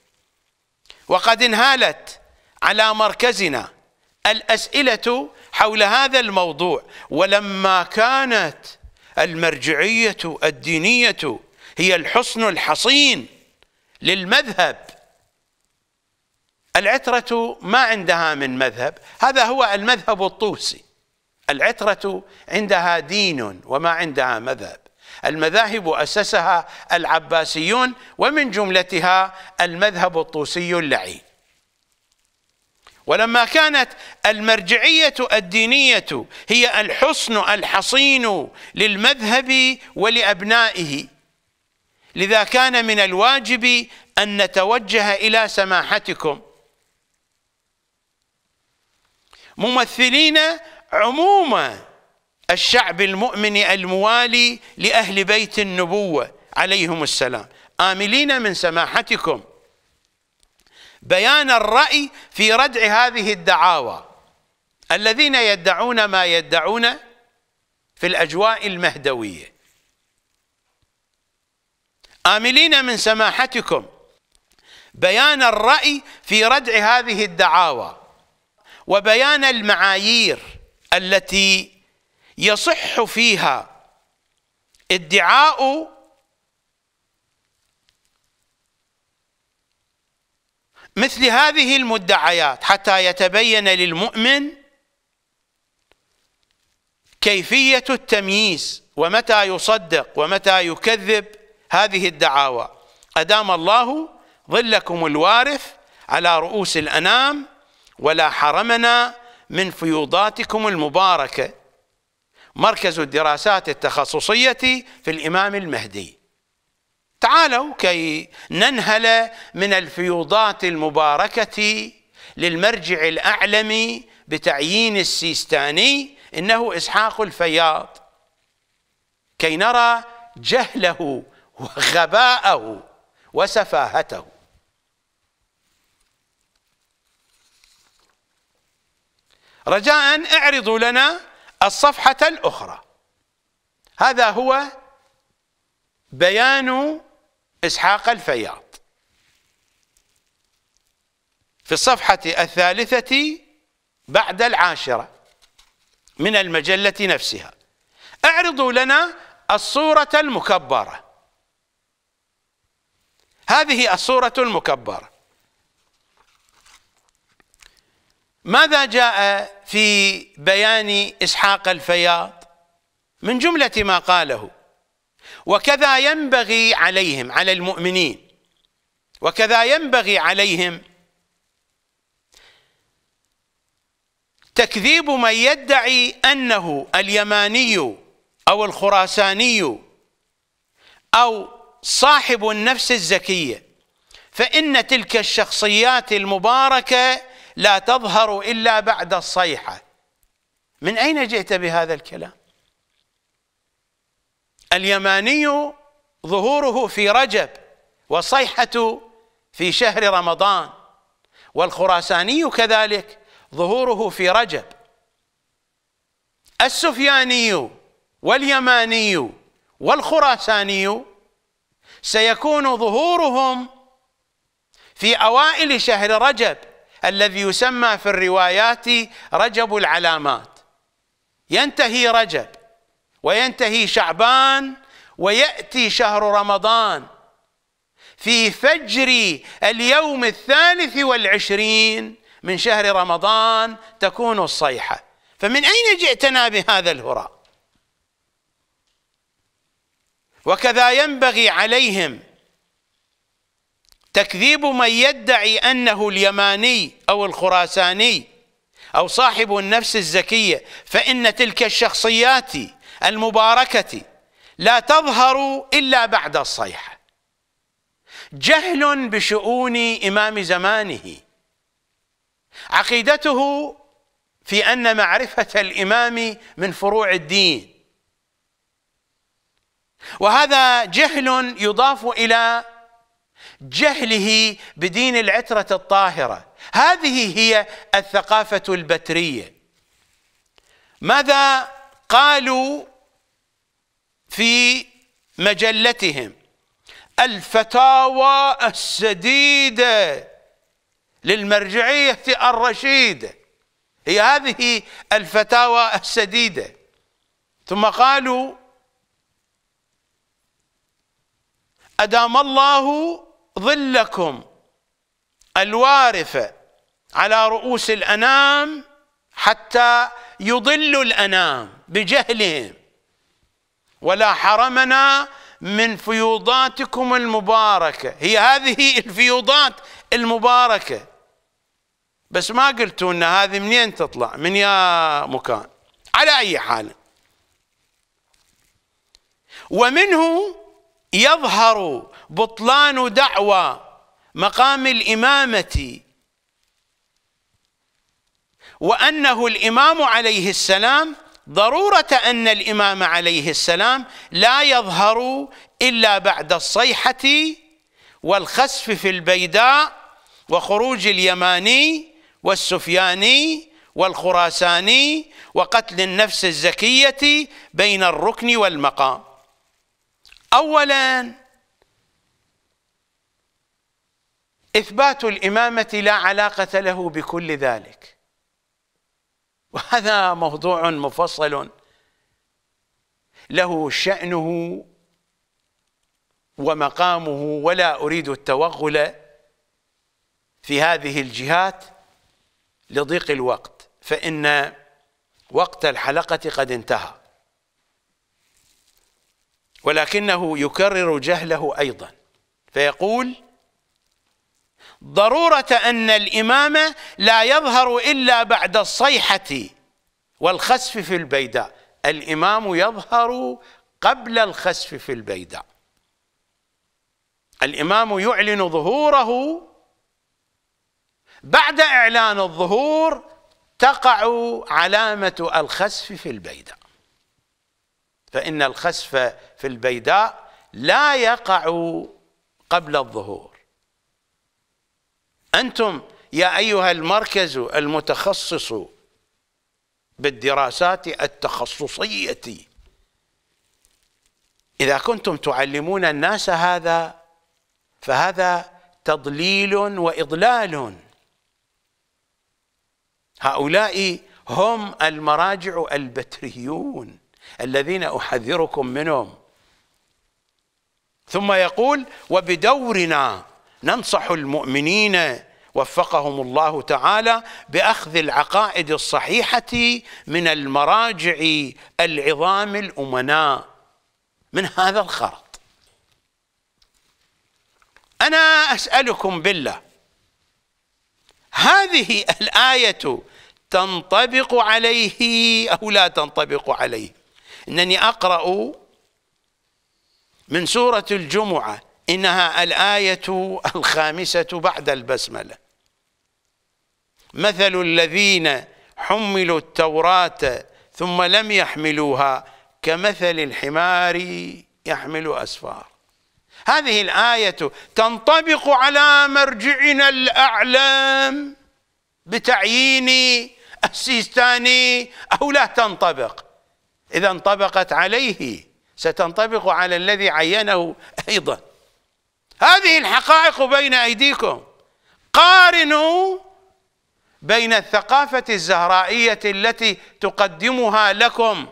Speaker 1: وقد انهالت على مركزنا الاسئله حول هذا الموضوع ولما كانت المرجعيه الدينيه هي الحصن الحصين للمذهب العترة ما عندها من مذهب هذا هو المذهب الطوسي العترة عندها دين وما عندها مذهب المذاهب أسسها العباسيون ومن جملتها المذهب الطوسي اللعين ولما كانت المرجعية الدينية هي الحصن الحصين للمذهب ولأبنائه لذا كان من الواجب أن نتوجه إلى سماحتكم ممثلين عموم الشعب المؤمن الموالي لأهل بيت النبوة عليهم السلام آملين من سماحتكم بيان الرأي في ردع هذه الدعاوى الذين يدعون ما يدعون في الأجواء المهدوية آملين من سماحتكم بيان الرأي في ردع هذه الدعاوى وبيان المعايير التي يصح فيها ادعاء مثل هذه المدعيات حتى يتبين للمؤمن كيفية التمييز ومتى يصدق ومتى يكذب هذه الدعاوى أدام الله ظلكم الوارف على رؤوس الأنام ولا حرمنا من فيوضاتكم المباركة مركز الدراسات التخصصية في الإمام المهدي تعالوا كي ننهل من الفيوضات المباركة للمرجع الأعلم بتعيين السيستاني إنه إسحاق الفياض كي نرى جهله وغباءه وسفاهته رجاء اعرضوا لنا الصفحة الأخرى هذا هو بيان إسحاق الفياض في الصفحة الثالثة بعد العاشرة من المجلة نفسها اعرضوا لنا الصورة المكبرة هذه الصورة المكبرة ماذا جاء في بيان إسحاق الفياض من جملة ما قاله وكذا ينبغي عليهم على المؤمنين وكذا ينبغي عليهم تكذيب من يدعي أنه اليماني أو الخراساني أو صاحب النفس الزكية فإن تلك الشخصيات المباركة لا تظهر إلا بعد الصيحة من أين جئت بهذا الكلام اليماني ظهوره في رجب والصيحة في شهر رمضان والخراساني كذلك ظهوره في رجب السفياني واليماني والخراساني سيكون ظهورهم في أوائل شهر رجب الذي يسمى في الروايات رجب العلامات ينتهي رجب وينتهي شعبان ويأتي شهر رمضان في فجر اليوم الثالث والعشرين من شهر رمضان تكون الصيحة فمن أين جئتنا بهذا الهراء وكذا ينبغي عليهم تكذيب من يدعي أنه اليماني أو الخراساني أو صاحب النفس الزكية فإن تلك الشخصيات المباركة لا تظهر إلا بعد الصيحة جهل بشؤون إمام زمانه عقيدته في أن معرفة الإمام من فروع الدين وهذا جهل يضاف إلى جهله بدين العترة الطاهرة هذه هي الثقافة البترية ماذا قالوا في مجلتهم الفتاوى السديدة للمرجعية الرشيدة هي هذه الفتاوى السديدة ثم قالوا أدام الله ظلكم الوارفة على رؤوس الأنام حتى يضلوا الأنام بجهلهم ولا حرمنا من فيوضاتكم المباركة هي هذه الفيوضات المباركة بس ما قلتوا ان هذه منين تطلع من يا مكان على اي حال ومنه يظهر بطلان دعوى مقام الامامه وانه الامام عليه السلام ضروره ان الامام عليه السلام لا يظهر الا بعد الصيحه والخسف في البيداء وخروج اليماني والسفياني والخراساني وقتل النفس الزكيه بين الركن والمقام اولا اثبات الامامه لا علاقه له بكل ذلك وهذا موضوع مفصل له شانه ومقامه ولا اريد التوغل في هذه الجهات لضيق الوقت فان وقت الحلقه قد انتهى ولكنه يكرر جهله أيضا فيقول ضرورة أن الامام لا يظهر إلا بعد الصيحة والخسف في البيداء الإمام يظهر قبل الخسف في البيداء الإمام يعلن ظهوره بعد إعلان الظهور تقع علامة الخسف في البيداء فإن الخسف في البيداء لا يقع قبل الظهور أنتم يا أيها المركز المتخصص بالدراسات التخصصية إذا كنتم تعلمون الناس هذا فهذا تضليل وإضلال هؤلاء هم المراجع البتريون الذين أحذركم منهم ثم يقول وبدورنا ننصح المؤمنين وفقهم الله تعالى باخذ العقائد الصحيحه من المراجع العظام الامناء من هذا الخرط انا اسالكم بالله هذه الايه تنطبق عليه او لا تنطبق عليه أنني أقرأ من سورة الجمعة إنها الآية الخامسة بعد البسملة مثل الذين حملوا التوراة ثم لم يحملوها كمثل الحمار يحمل أسفار هذه الآية تنطبق على مرجعنا الأعلام بتعيين السيستاني أو لا تنطبق إذا انطبقت عليه ستنطبق على الذي عينه أيضا هذه الحقائق بين أيديكم قارنوا بين الثقافة الزهرائية التي تقدمها لكم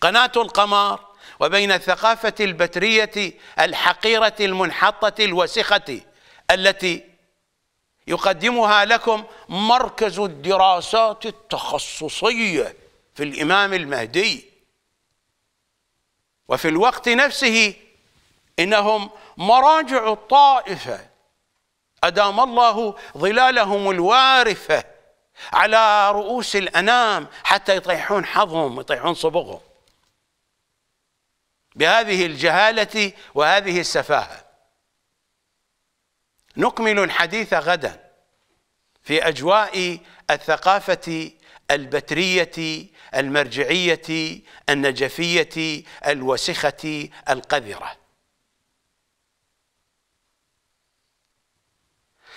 Speaker 1: قناة القمر وبين الثقافة البترية الحقيرة المنحطة الوسخة التي يقدمها لكم مركز الدراسات التخصصيه في الإمام المهدي وفي الوقت نفسه إنهم مراجع الطائفة أدام الله ظلالهم الوارفة على رؤوس الأنام حتى يطيحون حظهم يطيحون صبغهم بهذه الجهالة وهذه السفاهة نكمل الحديث غدا في أجواء الثقافة البترية المرجعية النجفية الوسخة القذرة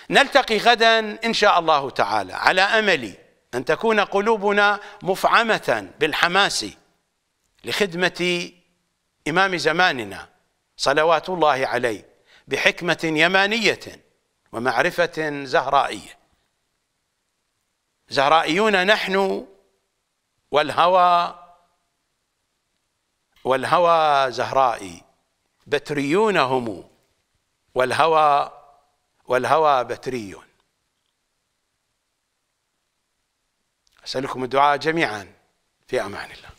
Speaker 1: نلتقي غدا إن شاء الله تعالى على أمل أن تكون قلوبنا مفعمة بالحماس لخدمة إمام زماننا صلوات الله عليه بحكمة يمانية ومعرفة زهرائية زهرائيون نحن والهوى والهوى زهرائي بتريونهم والهوى والهوى بتري أسألكم الدعاء جميعا في أمان الله